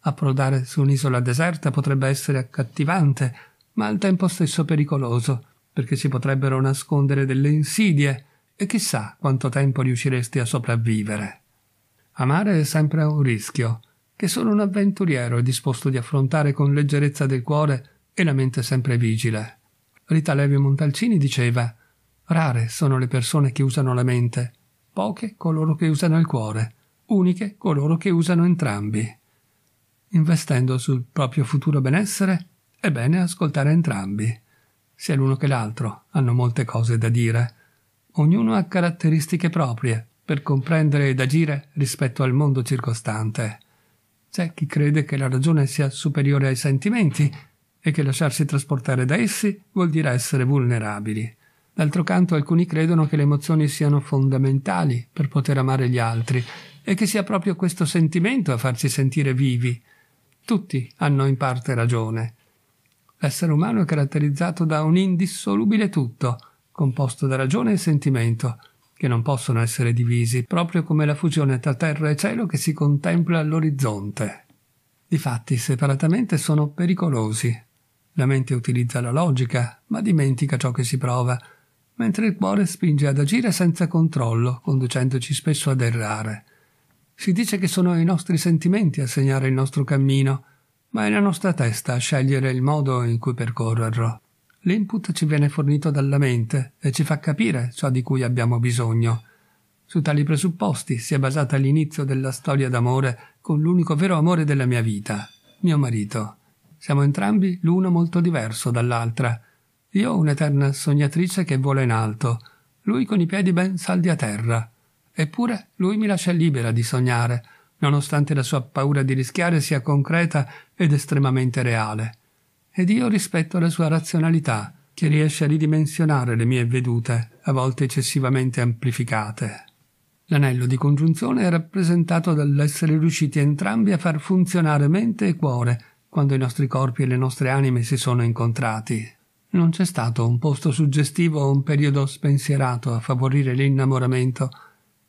Approdare su un'isola deserta potrebbe essere accattivante, ma al tempo stesso pericoloso perché si potrebbero nascondere delle insidie e chissà quanto tempo riusciresti a sopravvivere. Amare è sempre un rischio, che solo un avventuriero è disposto di affrontare con leggerezza del cuore e la mente sempre vigile. Rita Levi Montalcini diceva Rare sono le persone che usano la mente, poche coloro che usano il cuore, uniche coloro che usano entrambi. Investendo sul proprio futuro benessere, è bene ascoltare entrambi sia l'uno che l'altro hanno molte cose da dire. Ognuno ha caratteristiche proprie per comprendere ed agire rispetto al mondo circostante. C'è chi crede che la ragione sia superiore ai sentimenti e che lasciarsi trasportare da essi vuol dire essere vulnerabili. D'altro canto alcuni credono che le emozioni siano fondamentali per poter amare gli altri e che sia proprio questo sentimento a farci sentire vivi. Tutti hanno in parte ragione, L'essere umano è caratterizzato da un indissolubile tutto, composto da ragione e sentimento, che non possono essere divisi, proprio come la fusione tra terra e cielo che si contempla all'orizzonte. Difatti, separatamente sono pericolosi. La mente utilizza la logica, ma dimentica ciò che si prova, mentre il cuore spinge ad agire senza controllo, conducendoci spesso ad errare. Si dice che sono i nostri sentimenti a segnare il nostro cammino, ma è la nostra testa a scegliere il modo in cui percorrerlo. L'input ci viene fornito dalla mente e ci fa capire ciò di cui abbiamo bisogno. Su tali presupposti si è basata l'inizio della storia d'amore con l'unico vero amore della mia vita, mio marito. Siamo entrambi l'uno molto diverso dall'altra. Io un'eterna sognatrice che vola in alto, lui con i piedi ben saldi a terra. Eppure lui mi lascia libera di sognare, nonostante la sua paura di rischiare sia concreta ed estremamente reale. Ed io rispetto la sua razionalità, che riesce a ridimensionare le mie vedute, a volte eccessivamente amplificate. L'anello di congiunzione è rappresentato dall'essere riusciti entrambi a far funzionare mente e cuore quando i nostri corpi e le nostre anime si sono incontrati. Non c'è stato un posto suggestivo o un periodo spensierato a favorire l'innamoramento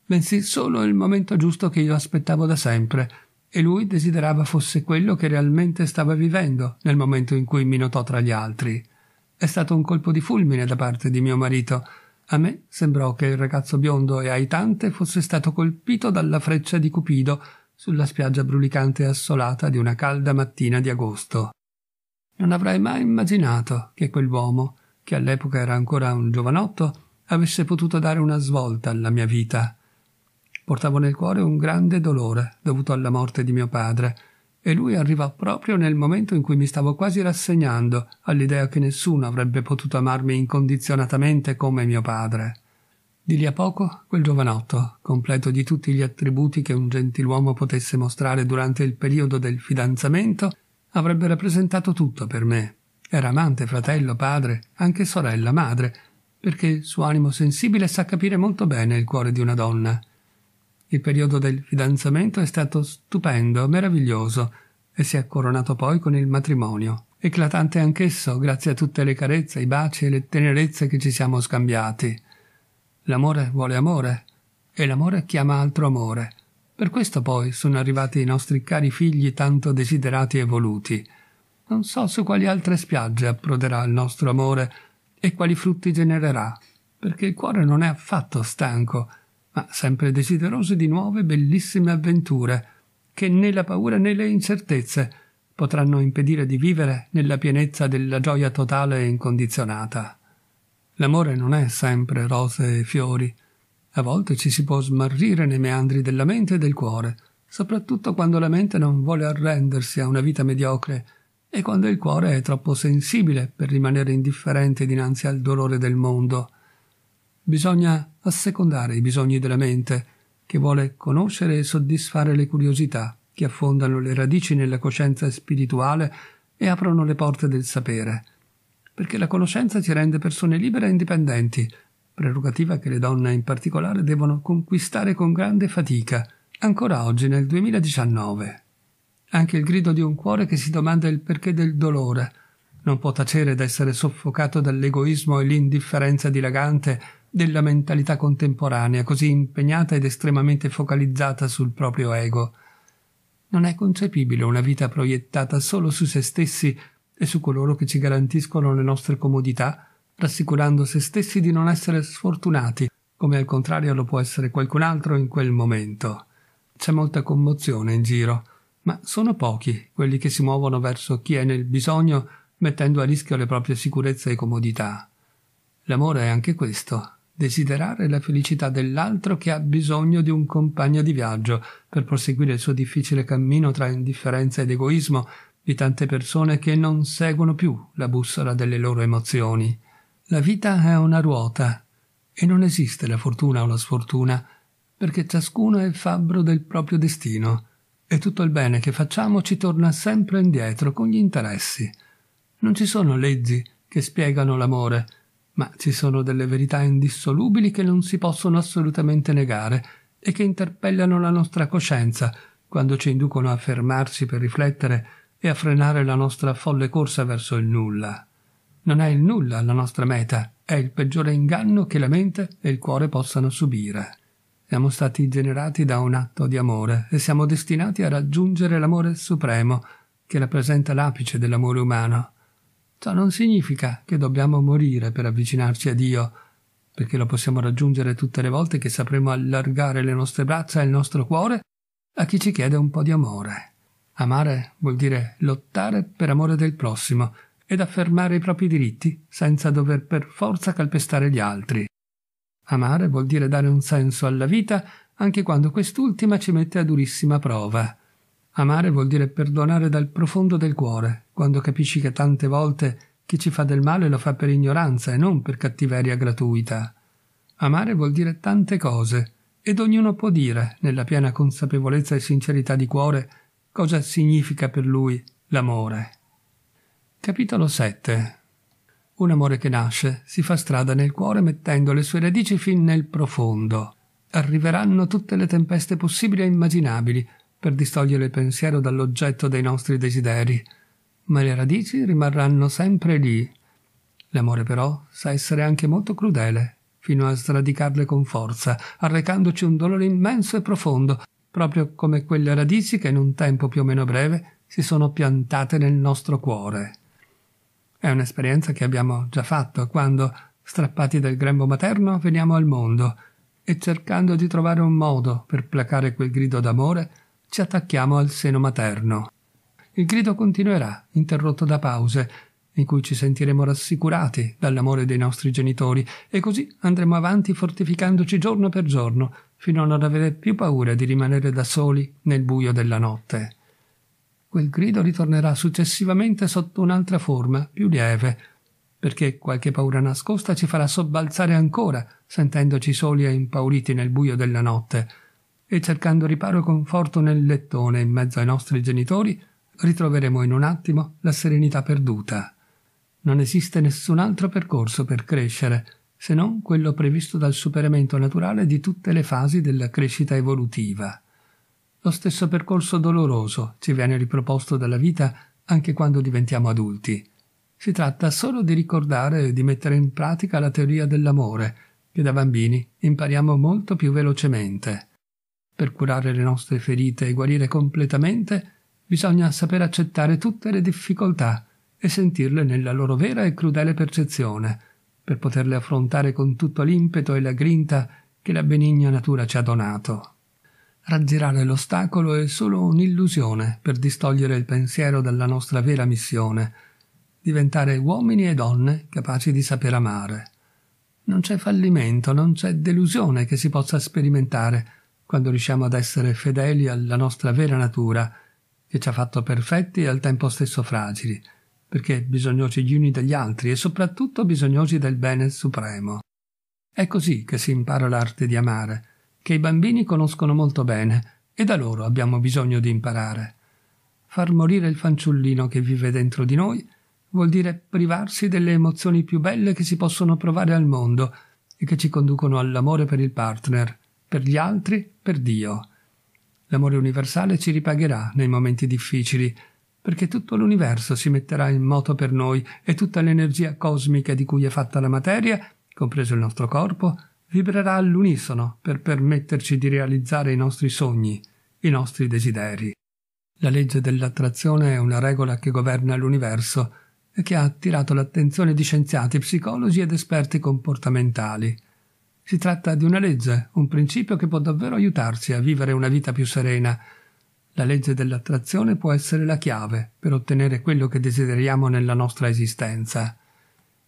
bensì solo il momento giusto che io aspettavo da sempre e lui desiderava fosse quello che realmente stava vivendo nel momento in cui mi notò tra gli altri. È stato un colpo di fulmine da parte di mio marito. A me sembrò che il ragazzo biondo e aitante fosse stato colpito dalla freccia di Cupido sulla spiaggia brulicante e assolata di una calda mattina di agosto. Non avrei mai immaginato che quell'uomo, che all'epoca era ancora un giovanotto, avesse potuto dare una svolta alla mia vita. Portavo nel cuore un grande dolore dovuto alla morte di mio padre, e lui arrivò proprio nel momento in cui mi stavo quasi rassegnando all'idea che nessuno avrebbe potuto amarmi incondizionatamente come mio padre. Di lì a poco quel giovanotto, completo di tutti gli attributi che un gentiluomo potesse mostrare durante il periodo del fidanzamento, avrebbe rappresentato tutto per me. Era amante, fratello, padre, anche sorella, madre, perché il suo animo sensibile sa capire molto bene il cuore di una donna il periodo del fidanzamento è stato stupendo, meraviglioso e si è coronato poi con il matrimonio. Eclatante anch'esso, grazie a tutte le carezze, i baci e le tenerezze che ci siamo scambiati. L'amore vuole amore e l'amore chiama altro amore. Per questo poi sono arrivati i nostri cari figli tanto desiderati e voluti. Non so su quali altre spiagge approderà il nostro amore e quali frutti genererà, perché il cuore non è affatto stanco ma sempre desiderose di nuove bellissime avventure, che né la paura né le incertezze potranno impedire di vivere nella pienezza della gioia totale e incondizionata. L'amore non è sempre rose e fiori. A volte ci si può smarrire nei meandri della mente e del cuore, soprattutto quando la mente non vuole arrendersi a una vita mediocre e quando il cuore è troppo sensibile per rimanere indifferente dinanzi al dolore del mondo. Bisogna assecondare i bisogni della mente, che vuole conoscere e soddisfare le curiosità che affondano le radici nella coscienza spirituale e aprono le porte del sapere. Perché la conoscenza ci rende persone libere e indipendenti, prerogativa che le donne in particolare devono conquistare con grande fatica, ancora oggi nel 2019. Anche il grido di un cuore che si domanda il perché del dolore non può tacere d'essere soffocato dall'egoismo e l'indifferenza dilagante della mentalità contemporanea, così impegnata ed estremamente focalizzata sul proprio ego. Non è concepibile una vita proiettata solo su se stessi e su coloro che ci garantiscono le nostre comodità, rassicurando se stessi di non essere sfortunati, come al contrario lo può essere qualcun altro in quel momento. C'è molta commozione in giro, ma sono pochi quelli che si muovono verso chi è nel bisogno mettendo a rischio le proprie sicurezze e comodità. L'amore è anche questo, desiderare la felicità dell'altro che ha bisogno di un compagno di viaggio per proseguire il suo difficile cammino tra indifferenza ed egoismo di tante persone che non seguono più la bussola delle loro emozioni. La vita è una ruota e non esiste la fortuna o la sfortuna, perché ciascuno è fabbro del proprio destino e tutto il bene che facciamo ci torna sempre indietro con gli interessi. Non ci sono leggi che spiegano l'amore, ma ci sono delle verità indissolubili che non si possono assolutamente negare e che interpellano la nostra coscienza quando ci inducono a fermarsi per riflettere e a frenare la nostra folle corsa verso il nulla. Non è il nulla la nostra meta, è il peggiore inganno che la mente e il cuore possano subire. Siamo stati generati da un atto di amore e siamo destinati a raggiungere l'amore supremo, che rappresenta l'apice dell'amore umano. Ciò non significa che dobbiamo morire per avvicinarci a Dio, perché lo possiamo raggiungere tutte le volte che sapremo allargare le nostre braccia e il nostro cuore a chi ci chiede un po' di amore. Amare vuol dire lottare per amore del prossimo ed affermare i propri diritti senza dover per forza calpestare gli altri. Amare vuol dire dare un senso alla vita anche quando quest'ultima ci mette a durissima prova. Amare vuol dire perdonare dal profondo del cuore, quando capisci che tante volte chi ci fa del male lo fa per ignoranza e non per cattiveria gratuita. Amare vuol dire tante cose, ed ognuno può dire, nella piena consapevolezza e sincerità di cuore, cosa significa per lui l'amore. Capitolo 7 Un amore che nasce si fa strada nel cuore mettendo le sue radici fin nel profondo. Arriveranno tutte le tempeste possibili e immaginabili, per distogliere il pensiero dall'oggetto dei nostri desideri, ma le radici rimarranno sempre lì. L'amore però sa essere anche molto crudele, fino a sradicarle con forza, arrecandoci un dolore immenso e profondo, proprio come quelle radici che in un tempo più o meno breve si sono piantate nel nostro cuore. È un'esperienza che abbiamo già fatto quando, strappati dal grembo materno, veniamo al mondo e cercando di trovare un modo per placare quel grido d'amore, ci attacchiamo al seno materno. Il grido continuerà, interrotto da pause, in cui ci sentiremo rassicurati dall'amore dei nostri genitori, e così andremo avanti fortificandoci giorno per giorno, fino a non avere più paura di rimanere da soli nel buio della notte. Quel grido ritornerà successivamente sotto un'altra forma, più lieve, perché qualche paura nascosta ci farà sobbalzare ancora, sentendoci soli e impauriti nel buio della notte, e cercando riparo e conforto nel lettone in mezzo ai nostri genitori, ritroveremo in un attimo la serenità perduta. Non esiste nessun altro percorso per crescere, se non quello previsto dal superamento naturale di tutte le fasi della crescita evolutiva. Lo stesso percorso doloroso ci viene riproposto dalla vita anche quando diventiamo adulti. Si tratta solo di ricordare e di mettere in pratica la teoria dell'amore, che da bambini impariamo molto più velocemente. Per curare le nostre ferite e guarire completamente bisogna saper accettare tutte le difficoltà e sentirle nella loro vera e crudele percezione, per poterle affrontare con tutto l'impeto e la grinta che la benigna natura ci ha donato. Raggirare l'ostacolo è solo un'illusione per distogliere il pensiero dalla nostra vera missione, diventare uomini e donne capaci di saper amare. Non c'è fallimento, non c'è delusione che si possa sperimentare, quando riusciamo ad essere fedeli alla nostra vera natura, che ci ha fatto perfetti e al tempo stesso fragili, perché bisognosi gli uni degli altri e soprattutto bisognosi del bene supremo. È così che si impara l'arte di amare, che i bambini conoscono molto bene e da loro abbiamo bisogno di imparare. Far morire il fanciullino che vive dentro di noi vuol dire privarsi delle emozioni più belle che si possono provare al mondo e che ci conducono all'amore per il partner, per gli altri, per Dio. L'amore universale ci ripagherà nei momenti difficili, perché tutto l'universo si metterà in moto per noi e tutta l'energia cosmica di cui è fatta la materia, compreso il nostro corpo, vibrerà all'unisono per permetterci di realizzare i nostri sogni, i nostri desideri. La legge dell'attrazione è una regola che governa l'universo e che ha attirato l'attenzione di scienziati, psicologi ed esperti comportamentali. Si tratta di una legge, un principio che può davvero aiutarci a vivere una vita più serena. La legge dell'attrazione può essere la chiave per ottenere quello che desideriamo nella nostra esistenza.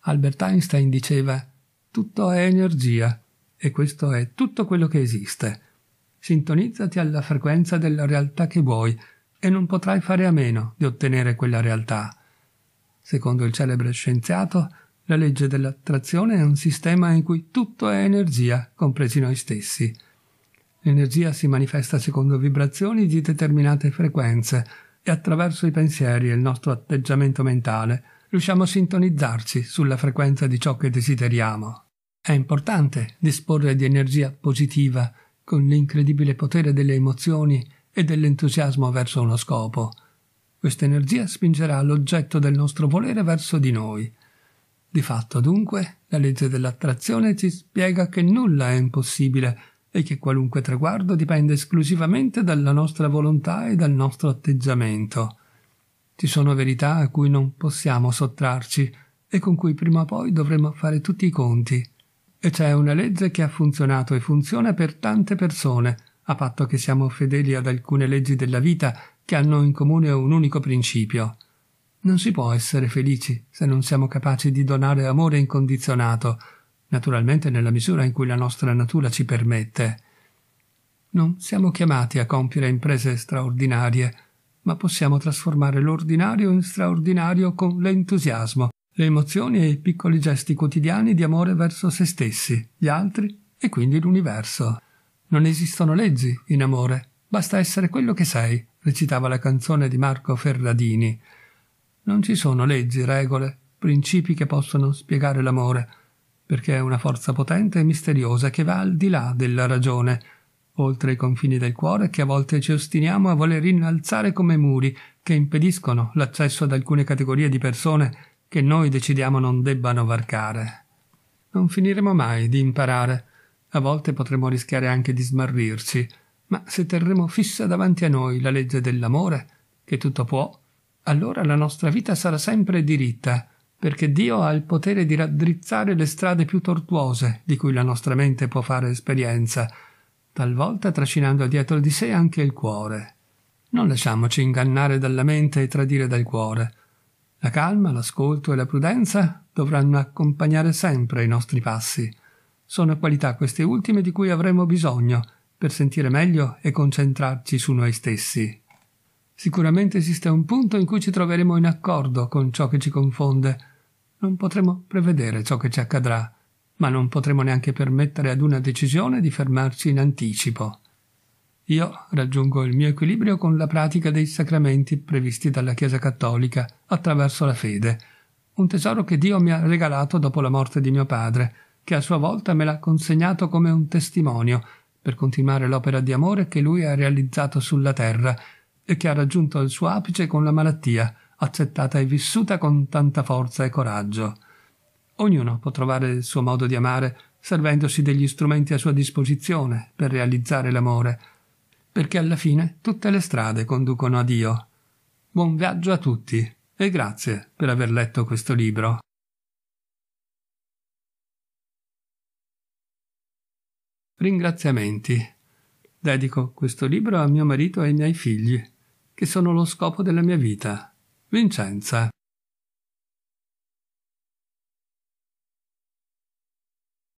Albert Einstein diceva tutto è energia e questo è tutto quello che esiste. Sintonizzati alla frequenza della realtà che vuoi e non potrai fare a meno di ottenere quella realtà. Secondo il celebre scienziato, la legge dell'attrazione è un sistema in cui tutto è energia, compresi noi stessi. L'energia si manifesta secondo vibrazioni di determinate frequenze e attraverso i pensieri e il nostro atteggiamento mentale riusciamo a sintonizzarci sulla frequenza di ciò che desideriamo. È importante disporre di energia positiva con l'incredibile potere delle emozioni e dell'entusiasmo verso uno scopo. Questa energia spingerà l'oggetto del nostro volere verso di noi di fatto, dunque, la legge dell'attrazione ci spiega che nulla è impossibile e che qualunque traguardo dipende esclusivamente dalla nostra volontà e dal nostro atteggiamento. Ci sono verità a cui non possiamo sottrarci e con cui prima o poi dovremo fare tutti i conti. E c'è una legge che ha funzionato e funziona per tante persone, a patto che siamo fedeli ad alcune leggi della vita che hanno in comune un unico principio. Non si può essere felici se non siamo capaci di donare amore incondizionato, naturalmente nella misura in cui la nostra natura ci permette. Non siamo chiamati a compiere imprese straordinarie, ma possiamo trasformare l'ordinario in straordinario con l'entusiasmo, le emozioni e i piccoli gesti quotidiani di amore verso se stessi, gli altri e quindi l'universo. Non esistono leggi in amore, basta essere quello che sei, recitava la canzone di Marco Ferradini. Non ci sono leggi, regole, principi che possono spiegare l'amore, perché è una forza potente e misteriosa che va al di là della ragione, oltre i confini del cuore che a volte ci ostiniamo a voler innalzare come muri che impediscono l'accesso ad alcune categorie di persone che noi decidiamo non debbano varcare. Non finiremo mai di imparare. A volte potremo rischiare anche di smarrirci, ma se terremo fissa davanti a noi la legge dell'amore, che tutto può, allora la nostra vita sarà sempre diritta, perché Dio ha il potere di raddrizzare le strade più tortuose di cui la nostra mente può fare esperienza, talvolta trascinando dietro di sé anche il cuore. Non lasciamoci ingannare dalla mente e tradire dal cuore. La calma, l'ascolto e la prudenza dovranno accompagnare sempre i nostri passi. Sono qualità queste ultime di cui avremo bisogno per sentire meglio e concentrarci su noi stessi. Sicuramente esiste un punto in cui ci troveremo in accordo con ciò che ci confonde. Non potremo prevedere ciò che ci accadrà, ma non potremo neanche permettere ad una decisione di fermarci in anticipo. Io raggiungo il mio equilibrio con la pratica dei sacramenti previsti dalla Chiesa cattolica attraverso la fede, un tesoro che Dio mi ha regalato dopo la morte di mio padre, che a sua volta me l'ha consegnato come un testimonio per continuare l'opera di amore che lui ha realizzato sulla terra e che ha raggiunto il suo apice con la malattia, accettata e vissuta con tanta forza e coraggio. Ognuno può trovare il suo modo di amare, servendosi degli strumenti a sua disposizione per realizzare l'amore, perché alla fine tutte le strade conducono a Dio. Buon viaggio a tutti e grazie per aver letto questo libro. Ringraziamenti. Dedico questo libro a mio marito e ai miei figli che sono lo scopo della mia vita. Vincenza.